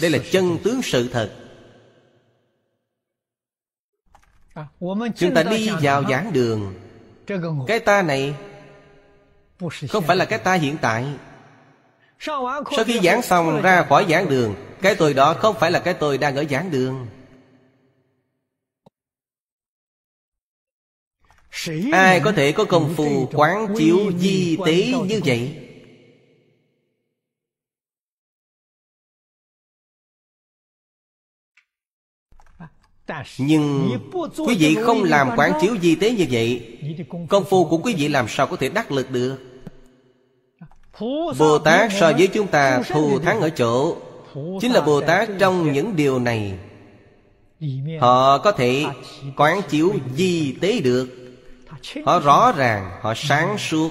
đây là chân tướng sự thật chúng ta đi vào giảng đường cái ta này không phải là cái ta hiện tại sau khi giảng xong ra khỏi giảng đường cái tôi đó không phải là cái tôi đang ở giảng đường ai có thể có công phu quán chiếu di tế như vậy Nhưng quý vị không làm quán chiếu di tế như vậy Công phu của quý vị làm sao có thể đắc lực được Bồ Tát so với chúng ta thù thắng ở chỗ Chính là Bồ Tát trong những điều này Họ có thể quán chiếu di tế được Họ rõ ràng, họ sáng suốt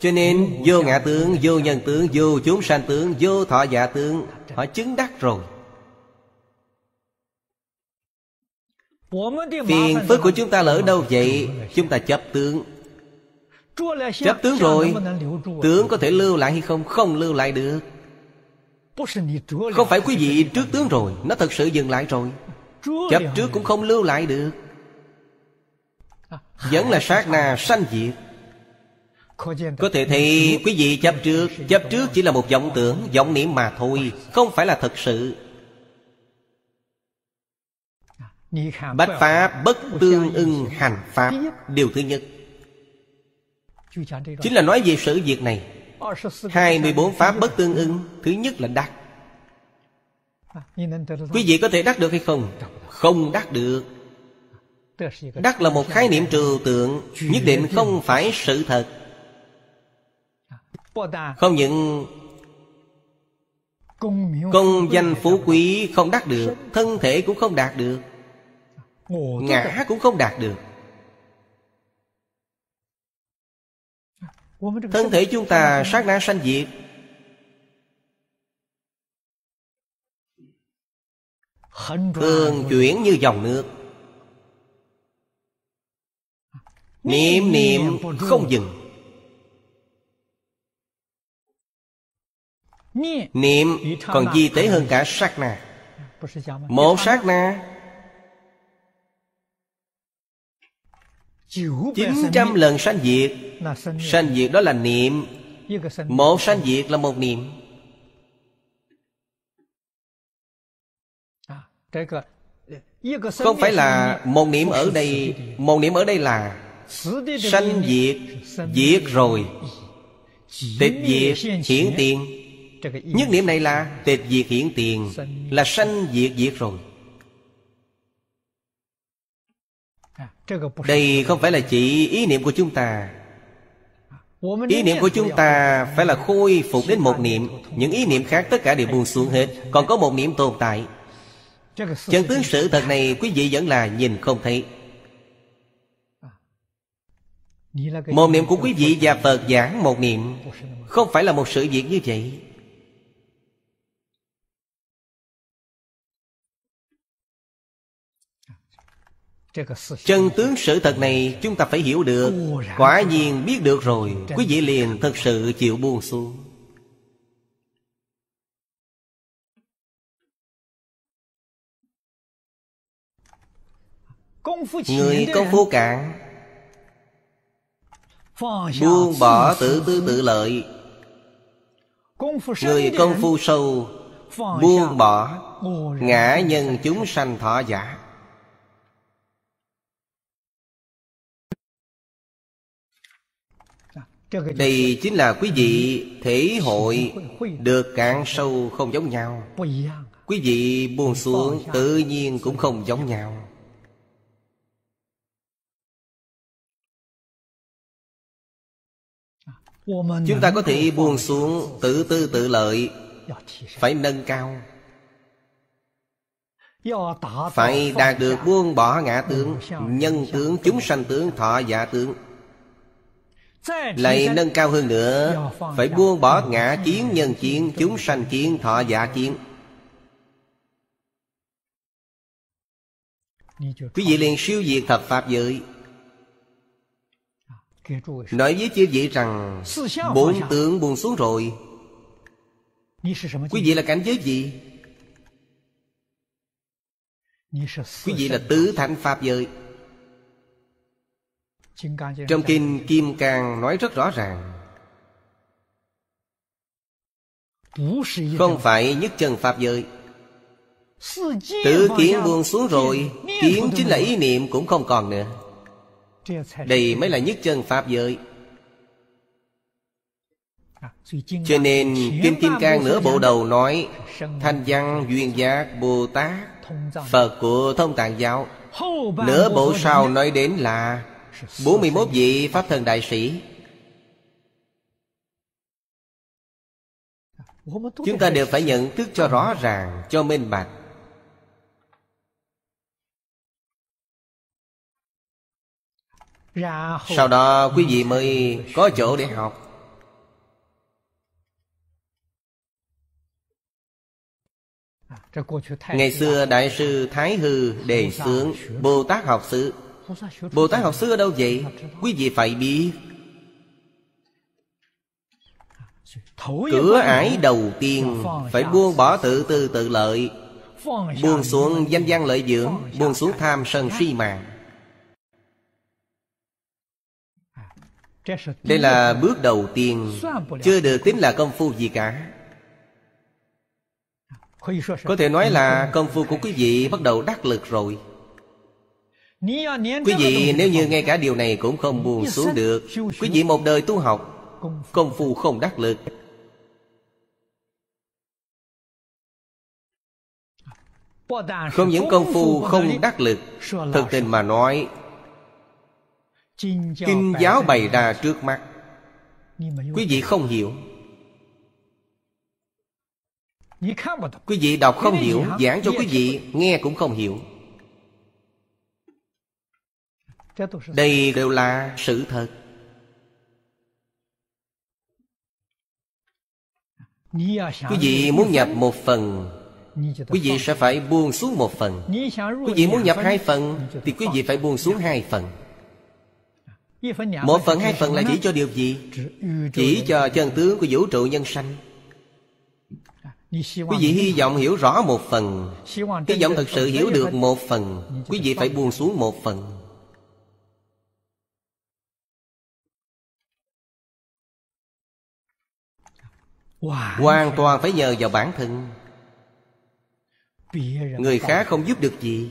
cho nên vô ngã tướng, vô nhân tướng, vô chúng sanh tướng, vô thọ giả dạ tướng Họ chứng đắc rồi Phiền phức của chúng ta lỡ đâu vậy Chúng ta chấp tướng Chấp tướng rồi Tướng có thể lưu lại hay không Không lưu lại được Không phải quý vị trước tướng rồi Nó thật sự dừng lại rồi Chấp trước cũng không lưu lại được Vẫn là sát na sanh diệt có thể thì quý vị chấp trước Chấp trước chỉ là một vọng tưởng vọng niệm mà thôi Không phải là thật sự Bách Pháp bất tương ưng hành Pháp Điều thứ nhất Chính là nói về sự việc này 24 Pháp bất tương ưng Thứ nhất là đắc Quý vị có thể đắc được hay không? Không đắc được Đắc là một khái niệm trừu tượng Nhất định không phải sự thật Không những Công danh phú quý không đắc được Thân thể cũng không đạt được ngã cũng không đạt được thân thể chúng ta sát na sanh diệt thường chuyển như dòng nước niệm niệm không dừng niệm còn di tế hơn cả sát na một sát na 900 lần sanh diệt Sanh diệt đó là niệm Một sanh diệt là một niệm à, Không phải là một niệm ở đây Một niệm ở đây là Sanh diệt Diệt rồi Tịch diệt hiển tiền Nhất niệm này là tịch diệt hiển tiền Là sanh diệt diệt rồi đây không phải là chỉ ý niệm của chúng ta Ý niệm của chúng ta phải là khôi phục đến một niệm Những ý niệm khác tất cả đều buông xuống hết Còn có một niệm tồn tại Chân tướng sự thật này quý vị vẫn là nhìn không thấy Một niệm của quý vị và Phật giảng một niệm Không phải là một sự việc như vậy Chân tướng sự thật này chúng ta phải hiểu được Quả nhiên biết được rồi Quý vị liền thật sự chịu buông xuống Người công phu cạn Buông bỏ tự tư tự lợi Người công phu sâu Buông bỏ Ngã nhân chúng sanh thọ giả đây chính là quý vị thể hội được cạn sâu không giống nhau quý vị buồn xuống tự nhiên cũng không giống nhau chúng ta có thể buông xuống tự tư tự lợi phải nâng cao phải đạt được buông bỏ ngã tướng nhân tướng chúng sanh tướng thọ giả tướng lại nâng cao hơn nữa phải buông bỏ ngã kiến nhân kiến chúng sanh kiến thọ giả kiến quý vị liền siêu diệt thập pháp giới nói với chư vị rằng bốn tướng buồn xuống rồi quý vị là cảnh giới gì quý vị là tứ thánh pháp giới trong kinh Kim Cang nói rất rõ ràng Không phải nhất chân Pháp giới Tự kiến buông xuống rồi Kiến chính là ý niệm cũng không còn nữa Đây mới là nhất chân Pháp giới à, Cho nên Kim Kim Cang nửa bộ đầu nói Thanh văn duyên giác Bồ Tát Phật của thông tạng giáo Nửa bộ sau nói đến là 41 vị Pháp Thần Đại Sĩ Chúng ta đều phải nhận thức cho rõ ràng, cho minh bạch Sau đó quý vị mới có chỗ để học Ngày xưa Đại sư Thái Hư đề xướng Bồ Tát học sự Bồ Tát học sư ở đâu vậy? Quý vị phải biết Cửa ải đầu tiên Phải buông bỏ tự tư tự lợi Buông xuống danh gian lợi dưỡng Buông xuống tham sân si mạng Đây là bước đầu tiên Chưa được tính là công phu gì cả Có thể nói là công phu của quý vị bắt đầu đắc lực rồi Quý vị nếu như ngay cả điều này cũng không buồn xuống được Quý vị một đời tu học Công phu không đắc lực Không những công phu không đắc lực Thực tình mà nói Kinh giáo bày ra trước mắt Quý vị không hiểu Quý vị đọc không hiểu Giảng cho quý vị nghe cũng không hiểu đây đều là sự thật à, quý vị muốn nhập một phần quý vị sẽ phải buông xuống một phần quý vị muốn nhập hai phần thì quý vị phải buông xuống hai phần một phần hai phần là chỉ cho điều gì ừ, chỉ cho chân tướng của vũ trụ nhân sanh quý vị hy vọng hiểu rõ một phần hy vọng thật sự hiểu được một phần quý vị phải buông xuống một phần hoàn toàn phải nhờ vào bản thân người khác không giúp được gì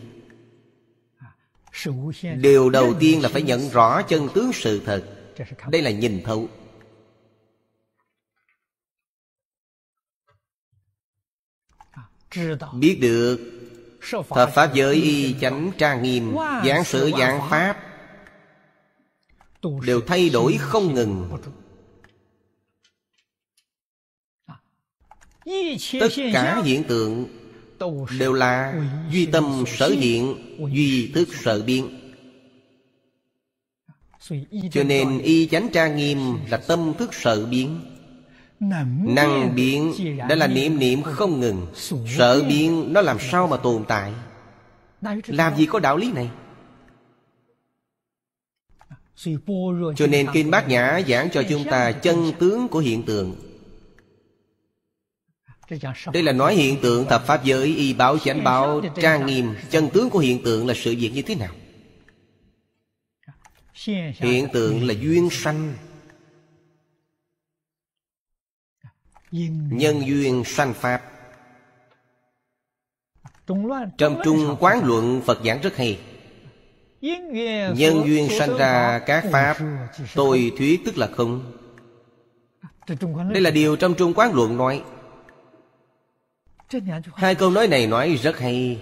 à, điều đầu tiên là phải nhận rõ chân tướng sự thật đây là nhìn thấu à, biết được thập pháp giới y chánh trang nghiêm giảng sự giảng pháp đều thay đổi không ngừng tất cả hiện tượng đều là duy tâm sở hiện duy thức sở biến cho nên y chánh tra nghiêm là tâm thức sở biến Năng biến đã là niệm niệm không ngừng sở biến nó làm sao mà tồn tại Làm gì có đạo lý này Cho nên Kinh Bát Nhã giảng cho chúng ta chân tướng của hiện tượng đây là nói hiện tượng thập pháp giới y báo chánh báo trang nghiêm chân tướng của hiện tượng là sự việc như thế nào hiện tượng là duyên sanh nhân duyên sanh pháp trong trung quán luận phật giảng rất hay nhân duyên sanh ra các pháp tôi thuyết tức là không đây là điều trong trung quán luận nói Hai câu nói này nói rất hay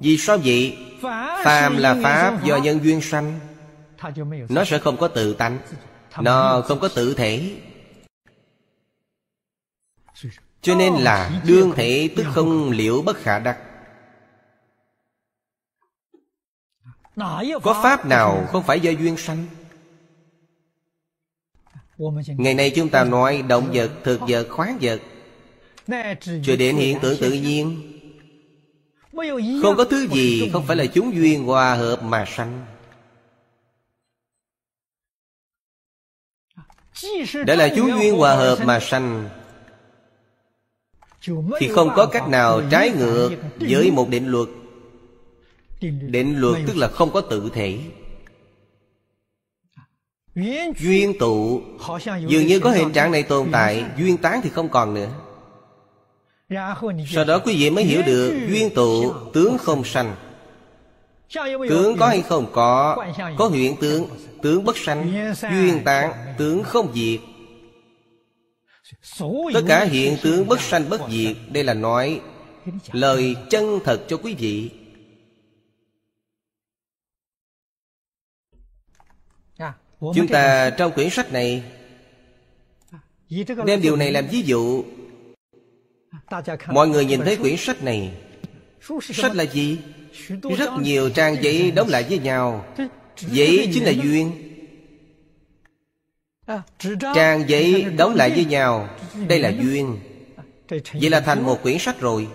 Vì sao vậy? Phàm là Pháp do nhân duyên sanh Nó sẽ không có tự tánh Nó không có tự thể Cho nên là đương thể tức không liễu bất khả đắc Có Pháp nào không phải do duyên sanh ngày nay chúng ta nói động vật thực vật khoáng vật cho đến hiện tượng tự nhiên không có thứ gì không phải là chúng duyên hòa hợp mà sanh Đã là chúng duyên hòa hợp mà sanh Thì không có cách nào trái ngược với một định luật Định luật tức là không có tự thể Duyên tụ Dường như có hiện trạng này tồn tại Duyên tán thì không còn nữa Sau đó quý vị mới hiểu được Duyên tụ tướng không sanh Tướng có hay không có Có huyện tướng Tướng bất sanh Duyên tán Tướng không diệt Tất cả hiện tướng bất sanh bất diệt Đây là nói Lời chân thật cho quý vị Chúng ta trong quyển sách này à, Đem điều này làm ví dụ à, Mọi người nhìn thấy quyển sách này Sách là gì? Rất nhiều trang giấy đóng lại với nhau Giấy chính là duyên à, Trang giấy đóng lại với nhau Đây là duyên Vậy là thành một quyển sách rồi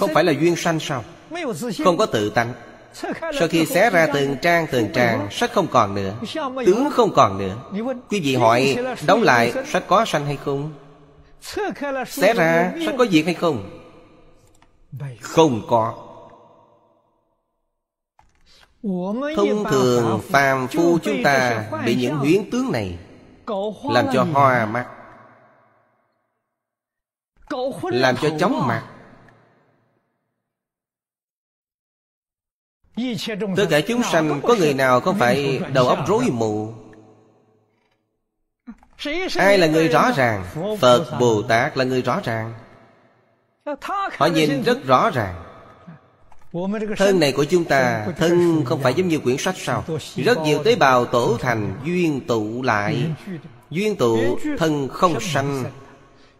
Không phải là duyên sanh sao Không có tự tánh sau khi xé ra từng trang từng trang Sách không còn nữa Tướng không còn nữa Quý vị hỏi Đóng lại sách có sanh hay không Xé ra sách có diệt hay không Không có Thông thường phàm phu chúng ta Bị những huyến tướng này Làm cho hoa mắt Làm cho chóng mặt Tất cả chúng sanh có người nào không phải đầu óc rối mù Ai là người rõ ràng Phật Bồ Tát là người rõ ràng Họ nhìn rất rõ ràng Thân này của chúng ta Thân không phải giống như quyển sách sao Rất nhiều tế bào tổ thành Duyên tụ lại Duyên tụ thân không sanh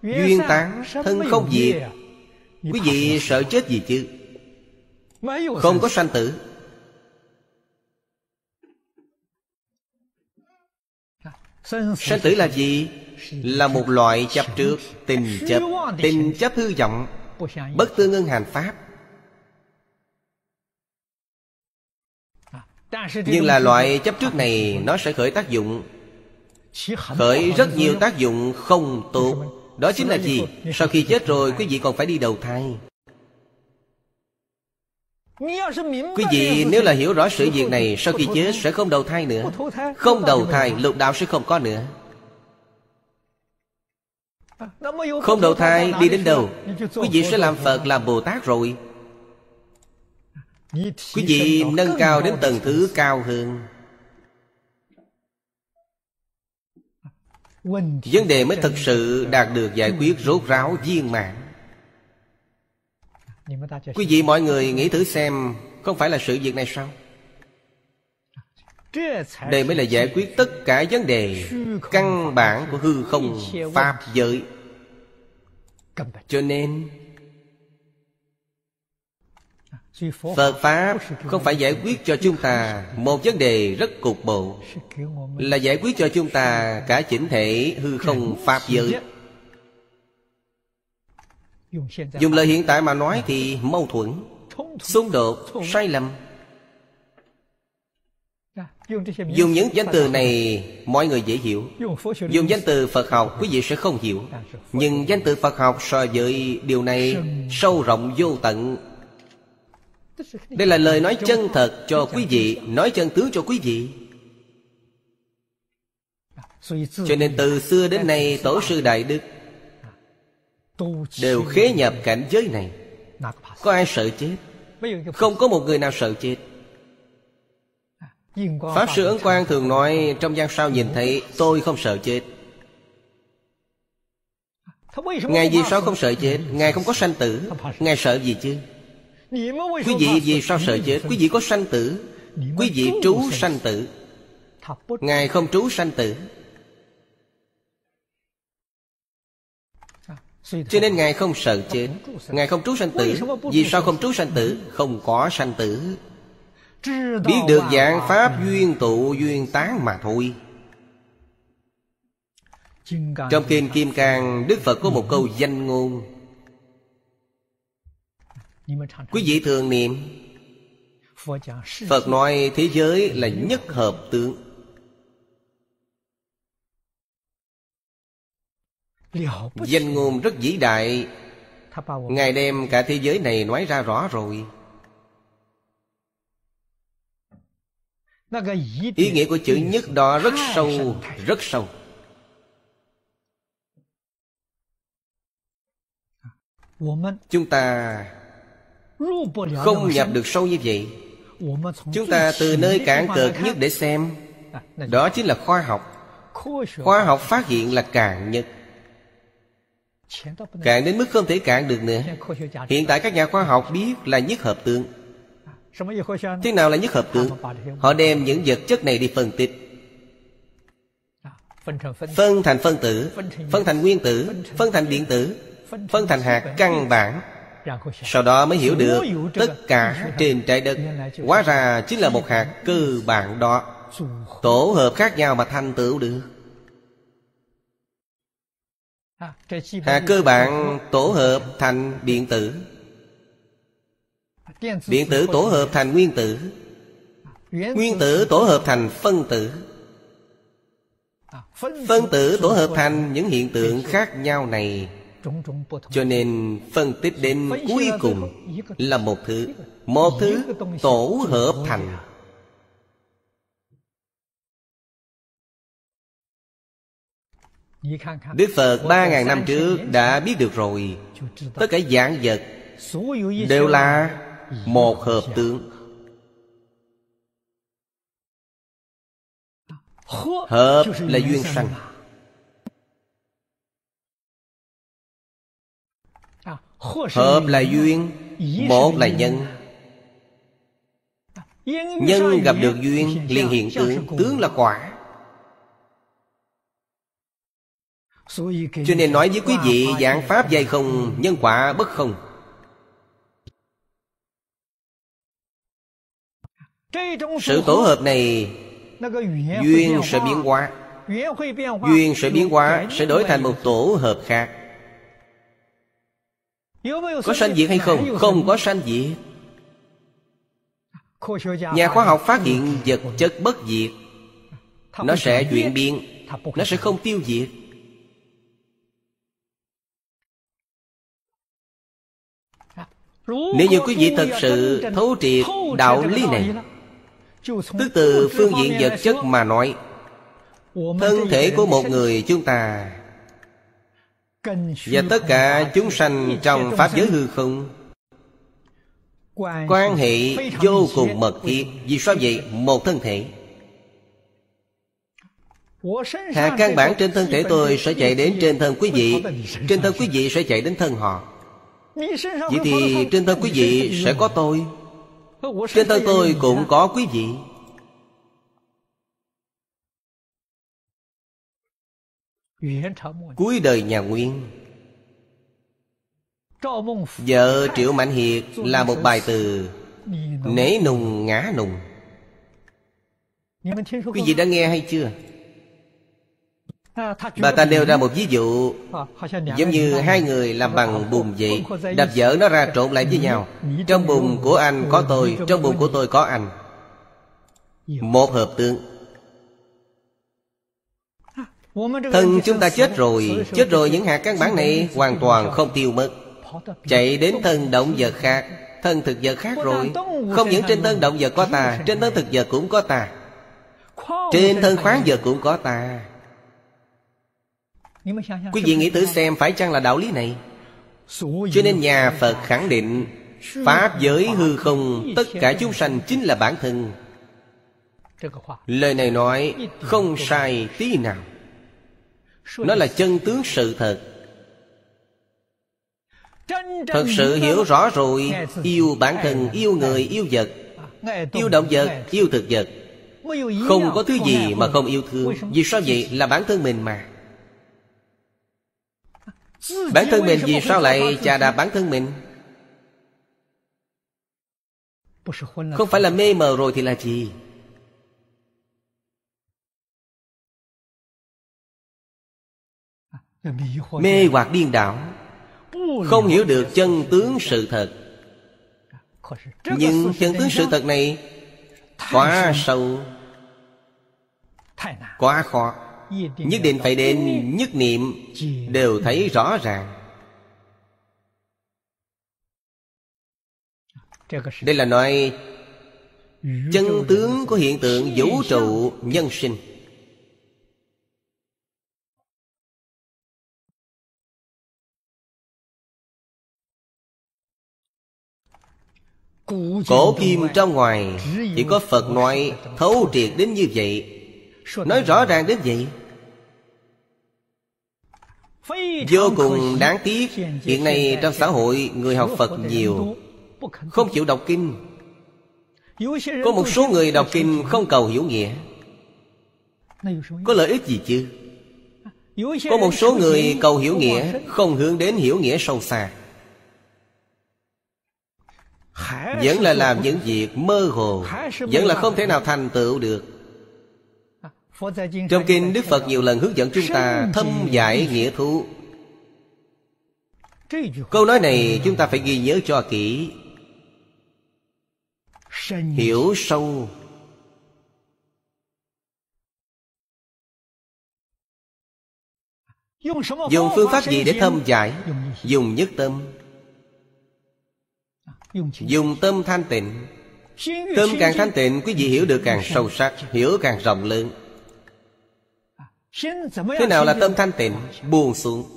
Duyên tán thân không diệt Quý vị sợ chết gì chứ không có sanh tử Sanh tử là gì? Là một loại chấp trước Tình chấp Tình chấp hư vọng Bất tương ưng hành pháp à, Nhưng là loại chấp trước này Nó sẽ khởi tác dụng Khởi rất nhiều tác dụng không tốt Đó chính là gì? Dạ. Sau khi chết rồi quý vị còn phải đi đầu thai Quý vị nếu là hiểu rõ sự việc này Sau khi chết sẽ không đầu thai nữa Không đầu thai lục đạo sẽ không có nữa Không đầu thai đi đến đâu Quý vị sẽ làm Phật làm Bồ Tát rồi Quý vị nâng cao đến tầng thứ cao hơn Vấn đề mới thực sự đạt được giải quyết rốt ráo viên mạng quý vị mọi người nghĩ thử xem không phải là sự việc này sao đây mới là giải quyết tất cả vấn đề căn bản của hư không pháp giới cho nên à, Phật Pháp không phải giải quyết cho chúng ta một vấn đề rất cục bộ Là giải quyết cho chúng ta cả chỉnh thể hư không Pháp giới dùng lời hiện tại mà nói thì mâu thuẫn xung đột sai lầm dạ, dùng những danh từ này mọi người dễ hiểu dùng danh từ phật học quý vị sẽ không hiểu dạ, nhưng danh từ phật học so với điều này sâu rộng vô tận đây là lời nói chân thật cho quý vị nói chân tướng cho quý vị dạ, cho nên từ xưa đến nay tổ sư đại đức Đều khế nhập cảnh giới này Có ai sợ chết Không có một người nào sợ chết à, Pháp sư Ấn Quang thường nói Trong gian sao nhìn thấy tôi không sợ chết Ngài vì sao không sợ chết Ngài không có sanh tử Ngài sợ gì chứ Quý vị vì sao sợ chết Quý vị có sanh tử Quý vị trú sanh tử Ngài không trú sanh tử Cho nên Ngài không sợ chết Ngài không trú sanh tử Vì sao không trú sanh tử? Không có sanh tử Biết được dạng Pháp duyên tụ duyên tán mà thôi Trong Kinh Kim Cang Đức Phật có một câu danh ngôn Quý vị thường niệm Phật nói thế giới là nhất hợp tướng Danh ngôn rất vĩ đại Ngài đem cả thế giới này nói ra rõ rồi Ý nghĩa của chữ nhất đó rất sâu Rất sâu Chúng ta không nhập được sâu như vậy Chúng ta từ nơi cản cợt nhất để xem à, Đó chính là khoa học Khoa học phát hiện là càng nhất Cạn đến mức không thể cạn được nữa Hiện tại các nhà khoa học biết là nhất hợp tượng Thế nào là nhất hợp tượng? Họ đem những vật chất này đi phân tích Phân thành phân tử Phân thành nguyên tử Phân thành điện tử Phân thành hạt căn bản Sau đó mới hiểu được Tất cả trên trái đất Hóa ra chính là một hạt cơ bản đó Tổ hợp khác nhau mà thành tựu được hạt cơ bản tổ hợp thành điện tử điện tử tổ hợp thành à, nguyên tử nguyên tử tổ hợp thành phân tử à, phân tử tổ hợp thành những hiện tượng khác nhau này cho nên phân tích đến cuối cùng là một thứ một thứ tổ hợp thành Đức Phật ba ngàn năm trước đã biết được rồi Tất cả dạng vật Đều là một dạ. hợp tượng Hợp là duyên sanh à, Hợp là duyên Một là nhân Nhân gặp được duyên liền hiện tướng Tướng là quả cho nên nói với quý vị giảng pháp dạy không nhân quả bất không sự tổ hợp này duyên sẽ biến hóa duyên sẽ biến hóa sẽ đổi thành một tổ hợp khác có sanh diệt hay không không có sanh diệt nhà khoa học phát hiện vật chất bất diệt nó sẽ chuyển biến nó sẽ không tiêu diệt Nếu như quý vị thật sự thấu triệt đạo lý này Tức từ phương diện vật chất mà nói Thân thể của một người chúng ta Và tất cả chúng sanh trong Pháp giới hư không Quan hệ vô cùng mật thiết Vì sao vậy? Một thân thể Hạ căn bản trên thân thể tôi sẽ chạy đến trên thân quý vị Trên thân quý vị sẽ chạy đến thân họ Vậy thì trên thân quý vị sẽ có tôi Trên thân tôi cũng có quý vị Cuối đời nhà Nguyên Vợ Triệu Mạnh Hiệt là một bài từ Nể nùng ngã nùng Quý vị đã nghe hay chưa? Bà ta nêu ra một ví dụ Giống như hai người làm bằng bùn vậy Đập dở nó ra trộn lại với nhau Trong bùn của anh có tôi Trong bùn của tôi có anh Một hợp tương Thân chúng ta chết rồi Chết rồi những hạt căn bản này Hoàn toàn không tiêu mất Chạy đến thân động vật khác Thân thực vật khác rồi Không những trên thân động vật có ta Trên thân thực vật cũng có ta Trên thân khoáng vật cũng có ta Quý vị nghĩ thử xem phải chăng là đạo lý này Cho nên nhà Phật khẳng định Pháp giới hư không Tất cả chúng sanh chính là bản thân Lời này nói không sai tí nào Nó là chân tướng sự thật Thật sự hiểu rõ rồi Yêu bản thân, yêu người, yêu vật à, Yêu động vật, yêu thực vật Không có thứ gì mà không yêu thương Vì sao vậy là bản thân mình mà Bản thân mình vì sao lại chà đạp bản thân mình Không phải là mê mờ rồi thì là gì Mê hoặc điên đảo Không hiểu được chân tướng sự thật Nhưng chân tướng sự thật này Quá sâu Quá khó Nhất định phải đến nhất niệm Đều thấy rõ ràng Đây là nói Chân tướng của hiện tượng vũ trụ nhân sinh Cổ kim trong ngoài Chỉ có Phật nói thấu triệt đến như vậy Nói rõ ràng đến vậy Vô cùng đáng tiếc Hiện nay trong xã hội người học Phật nhiều Không chịu đọc kinh Có một số người đọc kinh không cầu hiểu nghĩa Có lợi ích gì chứ Có một số người cầu hiểu nghĩa Không hướng đến hiểu nghĩa sâu xa Vẫn là làm những việc mơ hồ Vẫn là không thể nào thành tựu được trong kinh Đức Phật nhiều lần hướng dẫn chúng ta thâm giải nghĩa thú Câu nói này chúng ta phải ghi nhớ cho kỹ Hiểu sâu Dùng phương pháp gì để thâm giải Dùng nhất tâm Dùng tâm thanh tịnh Tâm càng thanh tịnh Quý vị hiểu được càng sâu sắc Hiểu càng rộng lớn thế nào là tâm thanh tịnh buồn xuống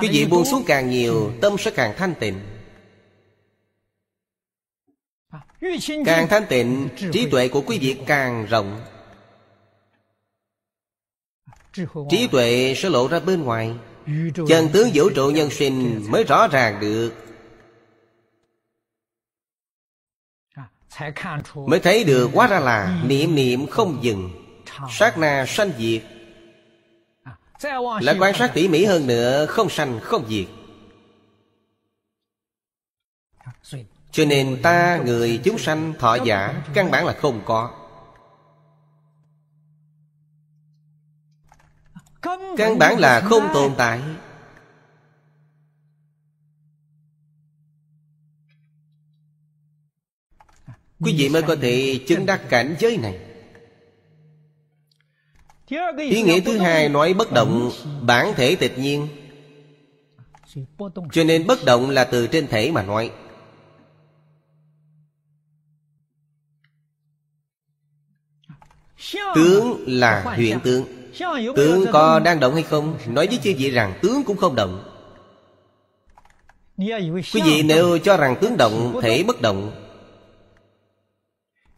quý vị buồn xuống càng nhiều tâm sẽ càng thanh tịnh à, càng thanh tịnh trí tuệ của quý vị càng rộng à, trí tuệ sẽ lộ ra bên ngoài chân tướng vũ trụ nhân sinh mới rõ ràng được mới thấy được quá ra là niệm niệm không dừng sát na sanh diệt à, lại quan sát tỉ mỉ hơn nữa không sanh không diệt cho nên ta người chúng sanh thọ giả căn bản là không có căn bản là không tồn tại Quý vị mới có thể chứng đắc cảnh giới này Ý nghĩa thứ hai nói bất động bản thể tịch nhiên Cho nên bất động là từ trên thể mà nói Tướng là huyện tướng Tướng có đang động hay không Nói với chư vị rằng tướng cũng không động Quý vị nếu cho rằng tướng động Thể bất động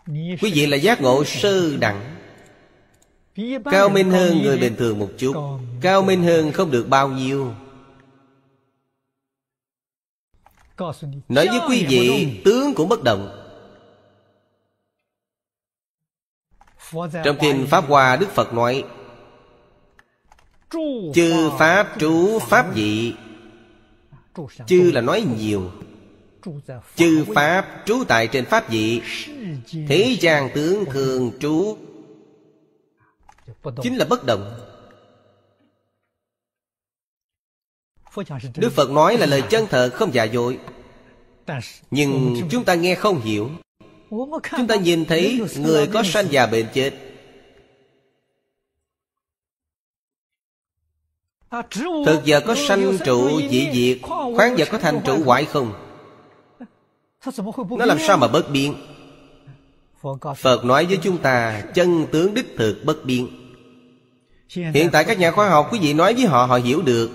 quý vị là giác ngộ sơ đẳng cao minh hơn người bình thường một chút cao minh hơn không được bao nhiêu nói với quý vị tướng cũng bất động trong kinh pháp hoa đức phật nói chư pháp trú pháp dị chư là nói nhiều Chư Pháp trú tại trên Pháp vị Thế gian tướng thường trú Chính là bất động Đức Phật nói là lời chân thật không giả dối Nhưng chúng ta nghe không hiểu Chúng ta nhìn thấy người có sanh già bệnh chết Thực giờ có sanh trụ dị diệt Khoáng giờ có thành trụ hoại không nó làm sao mà bất biến Phật nói với chúng ta Chân tướng đích thực bất biến Hiện tại các nhà khoa học Quý vị nói với họ họ hiểu được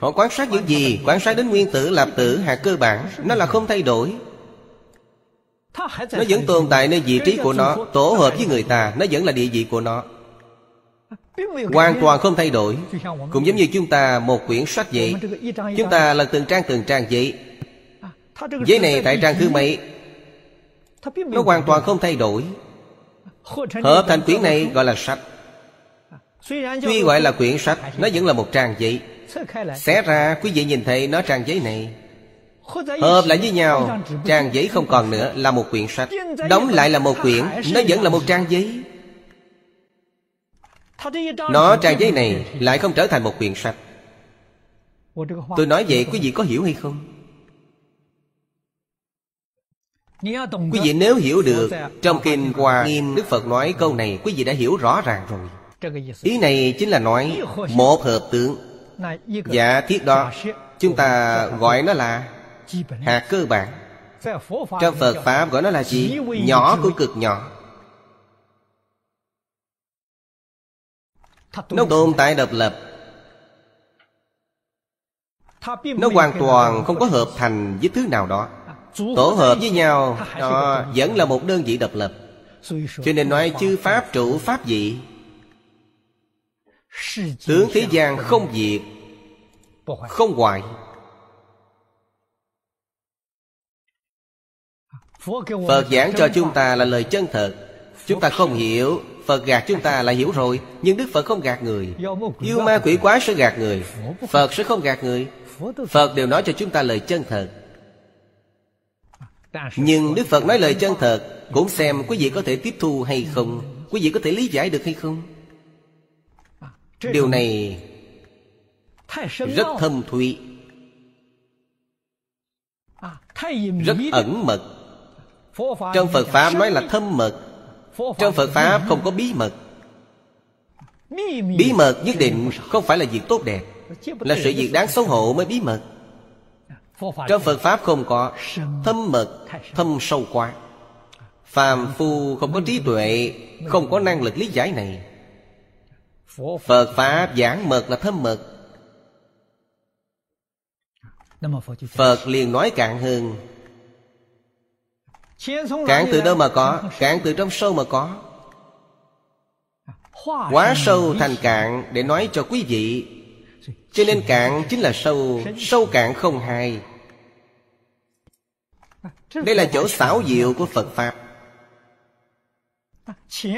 Họ quan sát những gì Quan sát đến nguyên tử lạp tử hạt cơ bản Nó là không thay đổi Nó vẫn tồn tại nơi vị trí của nó Tổ hợp với người ta Nó vẫn là địa vị của nó Hoàn toàn không thay đổi Cũng giống như chúng ta một quyển sách vậy Chúng ta lật từng trang từng trang vậy Giấy này tại trang thứ mấy Nó hoàn toàn không thay đổi Hợp thành quyển này gọi là sách Tuy gọi là quyển sách Nó vẫn là một trang giấy Xé ra quý vị nhìn thấy nó trang giấy này Hợp lại với nhau Trang giấy không còn nữa là một quyển sách Đóng lại là một quyển Nó vẫn là một trang giấy Nó trang giấy này lại không trở thành một quyển sách Tôi nói vậy quý vị có hiểu hay không? Quý vị nếu hiểu được Trong Kinh Hoa Nghiêm Đức Phật nói câu này Quý vị đã hiểu rõ ràng rồi Ý này chính là nói Một hợp tướng Giả dạ, thiết đó Chúng ta gọi nó là Hạt cơ bản Trong Phật Pháp gọi nó là gì? Nhỏ của cực nhỏ Nó tồn tại độc lập Nó hoàn toàn không có hợp thành với thứ nào đó tổ hợp với nhau đó, vẫn là một đơn vị độc lập cho nên nói chư pháp trụ pháp dị tướng thế gian không diệt không hoại phật giảng cho chúng ta là lời chân thật chúng ta không hiểu phật gạt chúng ta là hiểu rồi nhưng đức phật không gạt người yêu ma quỷ quái sẽ gạt người phật sẽ không gạt người phật đều nói cho chúng ta lời chân thật nhưng đức phật nói lời chân thật cũng xem quý vị có thể tiếp thu hay không quý vị có thể lý giải được hay không điều này rất thâm thụy rất ẩn mật trong phật pháp nói là thâm mật trong phật pháp không có bí mật bí mật nhất định không phải là việc tốt đẹp là sự việc đáng xấu hổ mới bí mật trong phật pháp không có thâm mật thâm sâu quá phàm phu không có trí tuệ không có năng lực lý giải này phật pháp giảng mật là thâm mật phật liền nói cạn hơn cạn từ đâu mà có cạn từ trong sâu mà có quá sâu thành cạn để nói cho quý vị cho nên cạn chính là sâu Sâu cạn không hai Đây là chỗ xảo diệu của Phật Pháp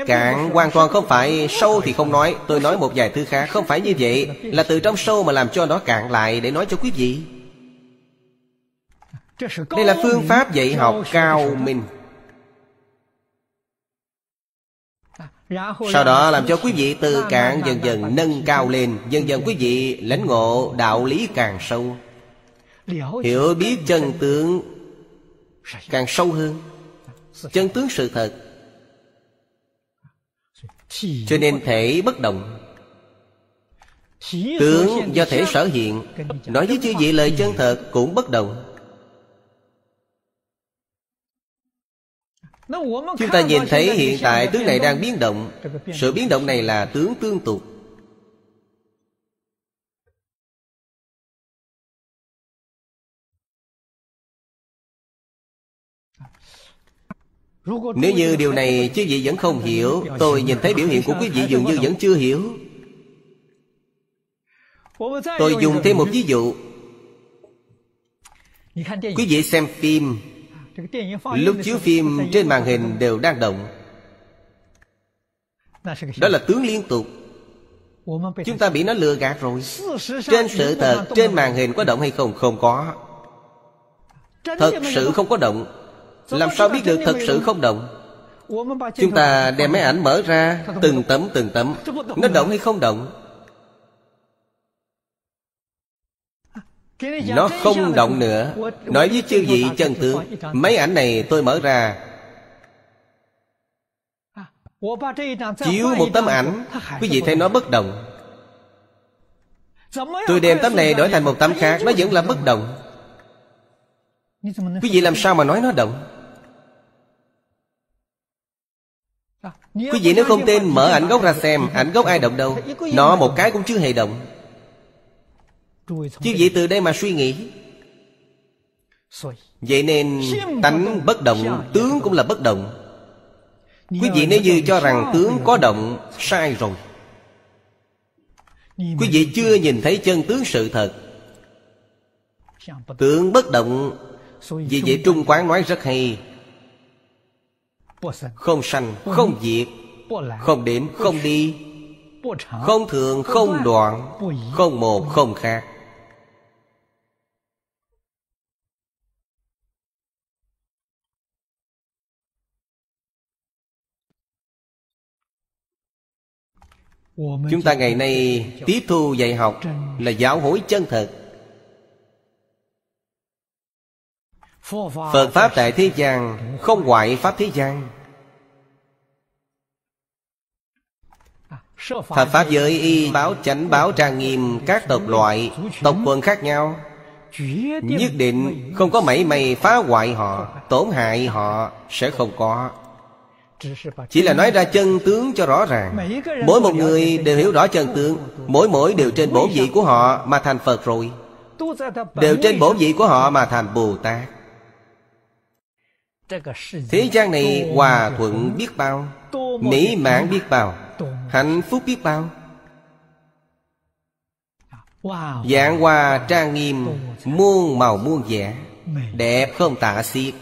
Cạn hoàn toàn không phải sâu thì không nói Tôi nói một vài thứ khác Không phải như vậy Là từ trong sâu mà làm cho nó cạn lại Để nói cho quý vị Đây là phương pháp dạy học cao minh sau đó làm cho quý vị từ cạn dần dần nâng cao lên Dần dần quý vị lãnh ngộ đạo lý càng sâu Hiểu biết chân tướng càng sâu hơn Chân tướng sự thật Cho nên thể bất động Tướng do thể sở hiện Nói với chư vị lời chân thật cũng bất động Chúng ta nhìn thấy hiện tại tướng này đang biến động Sự biến động này là tướng tương tục Nếu như điều này chứ vị vẫn không hiểu Tôi nhìn thấy biểu hiện của quý vị dường như vẫn chưa hiểu Tôi dùng thêm một ví dụ Quý vị xem phim Lúc chiếu phim trên màn hình đều đang động Đó là tướng liên tục Chúng ta bị nó lừa gạt rồi Trên sự thật Trên màn hình có động hay không Không có Thật sự không có động Làm sao biết được thật sự không động Chúng ta đem máy ảnh mở ra Từng tấm từng tấm Nó động hay không động Nó không động nữa Nói với chư vị chân tướng Mấy ảnh này tôi mở ra à, Chiếu một tấm ảnh Quý vị thấy nó bất động Tôi đem tấm này đổi thành một tấm khác Nó vẫn là bất động Quý vị làm sao mà nói nó động à, Quý vị nếu không tin mở ảnh gốc ra xem Ảnh gốc ai động đâu Nó một cái cũng chưa hề động chứ vậy từ đây mà suy nghĩ vậy nên tánh bất động tướng cũng là bất động quý vị nếu như cho rằng tướng có động sai rồi quý vị chưa nhìn thấy chân tướng sự thật tướng bất động vì vậy trung quán nói rất hay không sanh không diệt không đến không đi không thường không đoạn không một không khác chúng ta ngày nay tiếp thu dạy học là giáo hối chân thật phật pháp tại thế gian không ngoại pháp thế gian Hợp pháp giới y báo chánh báo trang nghiêm các tộc loại Tộc quần khác nhau Nhất định không có mảy may phá hoại họ Tổn hại họ sẽ không có chỉ là nói ra chân tướng cho rõ ràng mỗi một người đều hiểu rõ chân tướng mỗi mỗi đều trên bổn vị của họ mà thành phật rồi đều trên bổn vị của họ mà thành bồ tát thế gian này hòa thuận biết bao mỹ mãn biết bao hạnh phúc biết bao dạng hoa trang nghiêm muôn màu muôn vẻ đẹp không tả xiết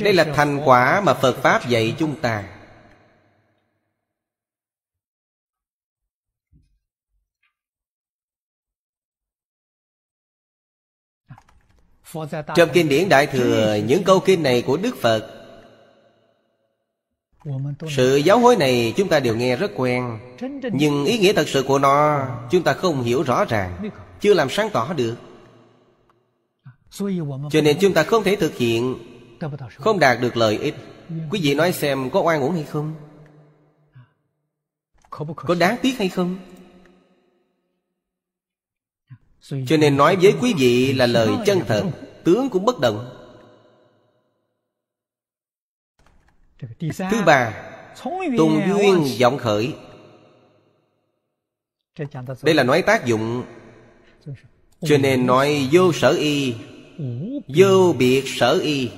Đây là thành quả mà Phật Pháp dạy chúng ta Trong kinh điển Đại Thừa Những câu kinh này của Đức Phật Sự giáo hối này chúng ta đều nghe rất quen Nhưng ý nghĩa thật sự của nó Chúng ta không hiểu rõ ràng Chưa làm sáng tỏ được Cho nên chúng ta không thể thực hiện không đạt được lợi ích Quý vị nói xem có oan uổng hay không Có đáng tiếc hay không Cho nên nói với quý vị là lời chân thật Tướng cũng bất động Thứ ba Tùng duyên vọng khởi Đây là nói tác dụng Cho nên nói vô sở y Vô biệt sở y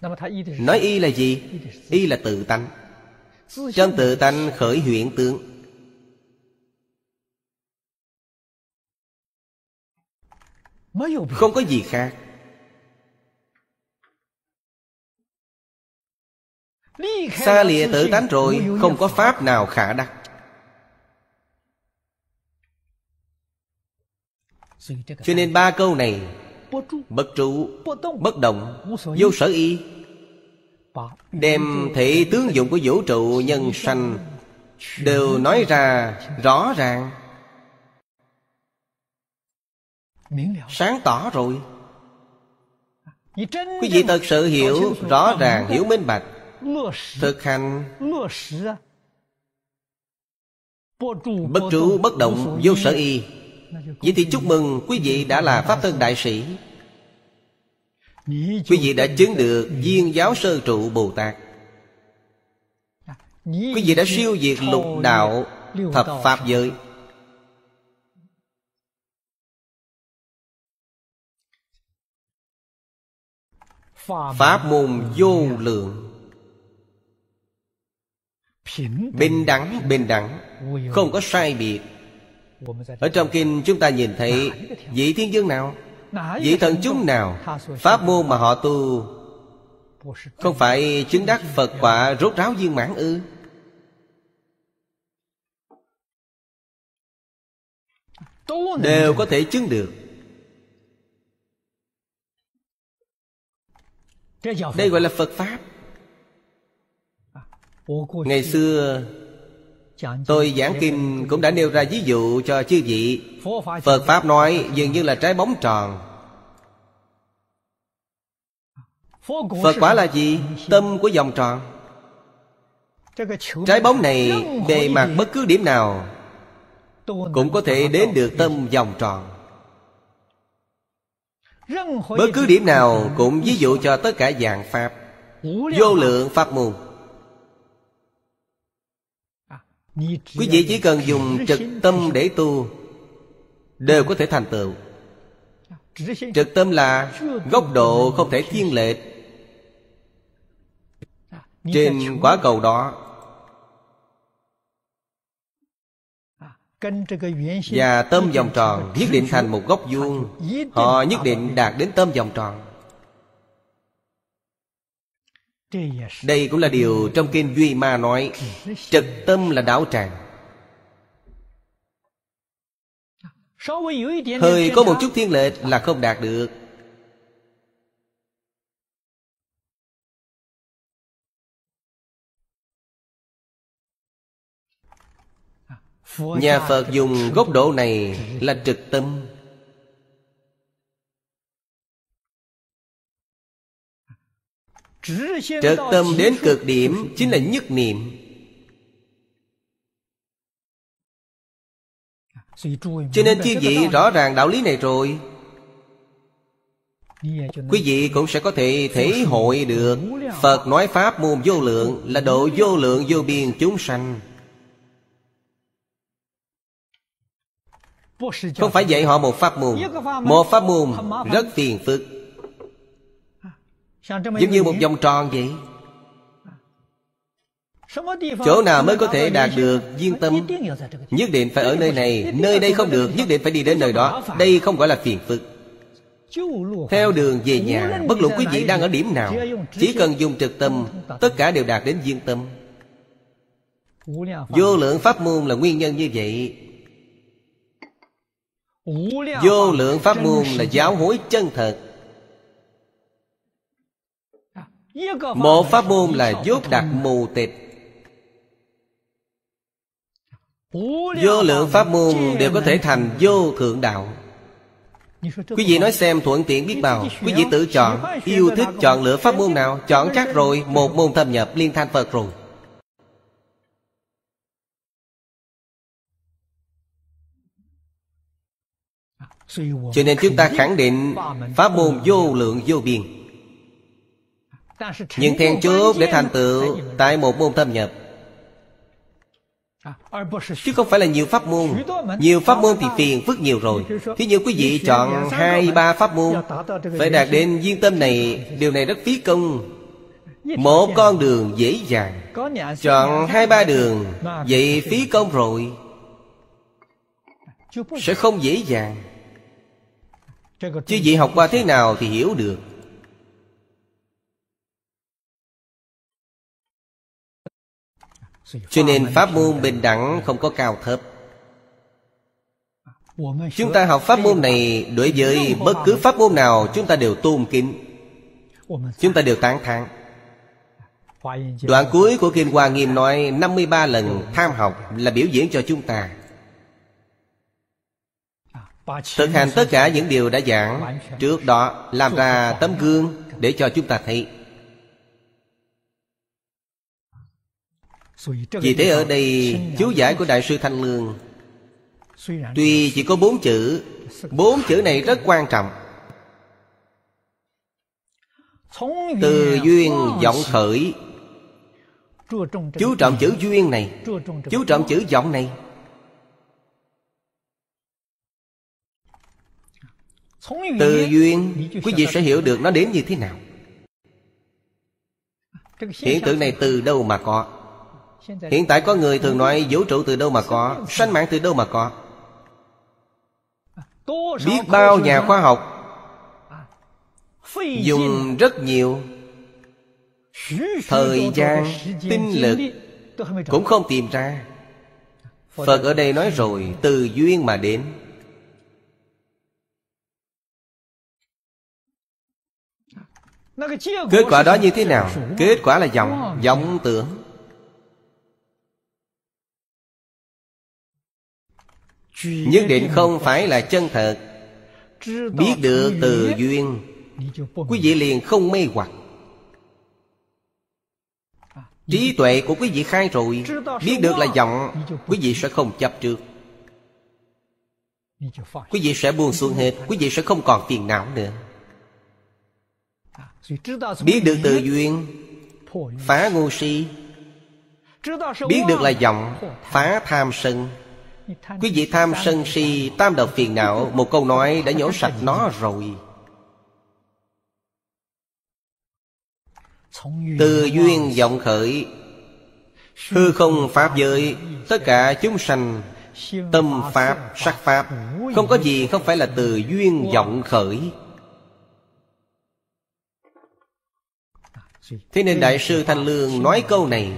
Nói y là gì? Y là tự tánh Chân tự tánh khởi huyện tướng Không có gì khác Xa lìa tự tánh rồi Không có pháp nào khả đắc Cho nên ba câu này Bất trụ Bất động Vô sở y Đem thể tướng dụng của vũ trụ nhân sanh Đều nói ra rõ ràng Sáng tỏ rồi Quý vị thật sự hiểu rõ ràng, hiểu minh bạch Thực hành Bất trụ bất động, vô sở y Vậy thì chúc mừng quý vị đã là Pháp Thân Đại Sĩ Quý vị đã chứng được viên giáo sơ trụ Bồ Tát Quý vị đã siêu diệt lục đạo thập Pháp giới Pháp môn vô lượng Bình đẳng, bình đẳng Không có sai biệt ở trong kinh chúng ta nhìn thấy Vị thiên dương nào Vị thần chúng nào Pháp môn mà họ tu Không phải chứng đắc Phật quả rốt ráo viên mãn ư Đều có thể chứng được Đây gọi là Phật Pháp à, Ngày xưa Tôi giảng kinh cũng đã nêu ra ví dụ cho chư vị Phật Pháp nói dường như là trái bóng tròn Phật quả là gì? Tâm của vòng tròn Trái bóng này bề mặt bất cứ điểm nào Cũng có thể đến được tâm vòng tròn Bất cứ điểm nào cũng ví dụ cho tất cả dạng Pháp Vô lượng Pháp môn Quý vị chỉ cần dùng trực tâm để tu Đều có thể thành tựu Trực tâm là góc độ không thể thiên lệch Trên quả cầu đó Và tâm vòng tròn nhất định thành một góc vuông Họ nhất định đạt đến tâm vòng tròn đây cũng là điều trong kinh duy ma nói trực tâm là đạo tràng hơi có một chút thiên lệch là không đạt được nhà phật dùng góc độ này là trực tâm Trợt tâm đến cực điểm chính là nhất niệm Cho nên chư vị rõ ràng đạo lý này rồi Quý vị cũng sẽ có thể thể hội được Phật nói Pháp môn vô lượng Là độ vô lượng vô biên chúng sanh Không phải dạy họ một pháp môn Một pháp môn rất phiền phức Giống như một vòng tròn vậy Chỗ nào mới có thể đạt được viên tâm Nhất định phải ở nơi này Nơi đây không được Nhất định phải đi đến nơi đó Đây không gọi là phiền phức Theo đường về nhà Bất luận quý vị đang ở điểm nào Chỉ cần dùng trực tâm Tất cả đều đạt đến viên tâm Vô lượng pháp môn là nguyên nhân như vậy Vô lượng pháp môn là giáo hối chân thật Một pháp môn là dốt đặc mù tịch Vô lượng pháp môn đều có thể thành vô thượng đạo Quý vị nói xem thuận tiện biết bao Quý vị tự chọn Yêu thích chọn lựa pháp môn nào Chọn chắc rồi Một môn thâm nhập liên thanh Phật rồi Cho nên chúng ta khẳng định Pháp môn vô lượng vô biên nhưng then chốt để thành tựu tại một môn thâm nhập chứ không phải là nhiều pháp môn nhiều pháp môn thì phiền phức nhiều rồi thế như quý vị chọn hai ba pháp môn phải đạt đến viên tâm này điều này rất phí công một con đường dễ dàng chọn hai ba đường vậy phí công rồi sẽ không dễ dàng chứ vị học qua thế nào thì hiểu được cho nên pháp môn bình đẳng không có cao thấp chúng ta học pháp môn này đối với bất cứ pháp môn nào chúng ta đều tôn kính chúng ta đều tán thán đoạn cuối của kinh hoa nghiêm nói 53 lần tham học là biểu diễn cho chúng ta thực hành tất cả những điều đã giảng trước đó làm ra tấm gương để cho chúng ta thấy Vì thế ở đây chú giải của Đại sư Thanh Lương Tuy chỉ có bốn chữ Bốn chữ này rất quan trọng Từ duyên vọng khởi Chú trọng chữ duyên này Chú trọng chữ vọng này Từ duyên Quý vị sẽ hiểu được nó đến như thế nào Hiện tượng này từ đâu mà có Hiện tại có người thường nói vũ trụ từ đâu mà có Sanh mạng từ đâu mà có Biết bao nhà khoa học Dùng rất nhiều Thời gian, tinh lực Cũng không tìm ra Phật ở đây nói rồi Từ duyên mà đến Kết quả đó như thế nào? Kết quả là vọng, vọng tưởng nhất định không phải là chân thật biết được từ duyên quý vị liền không mê hoặc trí tuệ của quý vị khai rồi biết được là vọng quý vị sẽ không chấp trước quý vị sẽ buông xuống hết quý vị sẽ không còn phiền não nữa biết được từ duyên phá ngu si biết được là vọng phá tham sân Quý vị tham sân si tam độc phiền não Một câu nói đã nhổ sạch nó rồi Từ duyên vọng khởi Hư không Pháp giới Tất cả chúng sanh Tâm Pháp, sắc Pháp Không có gì không phải là từ duyên vọng khởi Thế nên Đại sư Thanh Lương nói câu này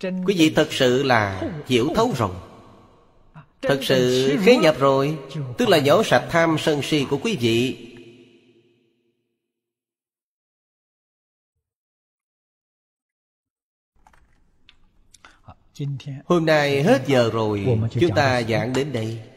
Quý vị thật sự là hiểu thấu rồi Thật sự khế nhập rồi Tức là dỗ sạch tham sân si của quý vị Hôm nay hết giờ rồi Chúng ta giảng đến đây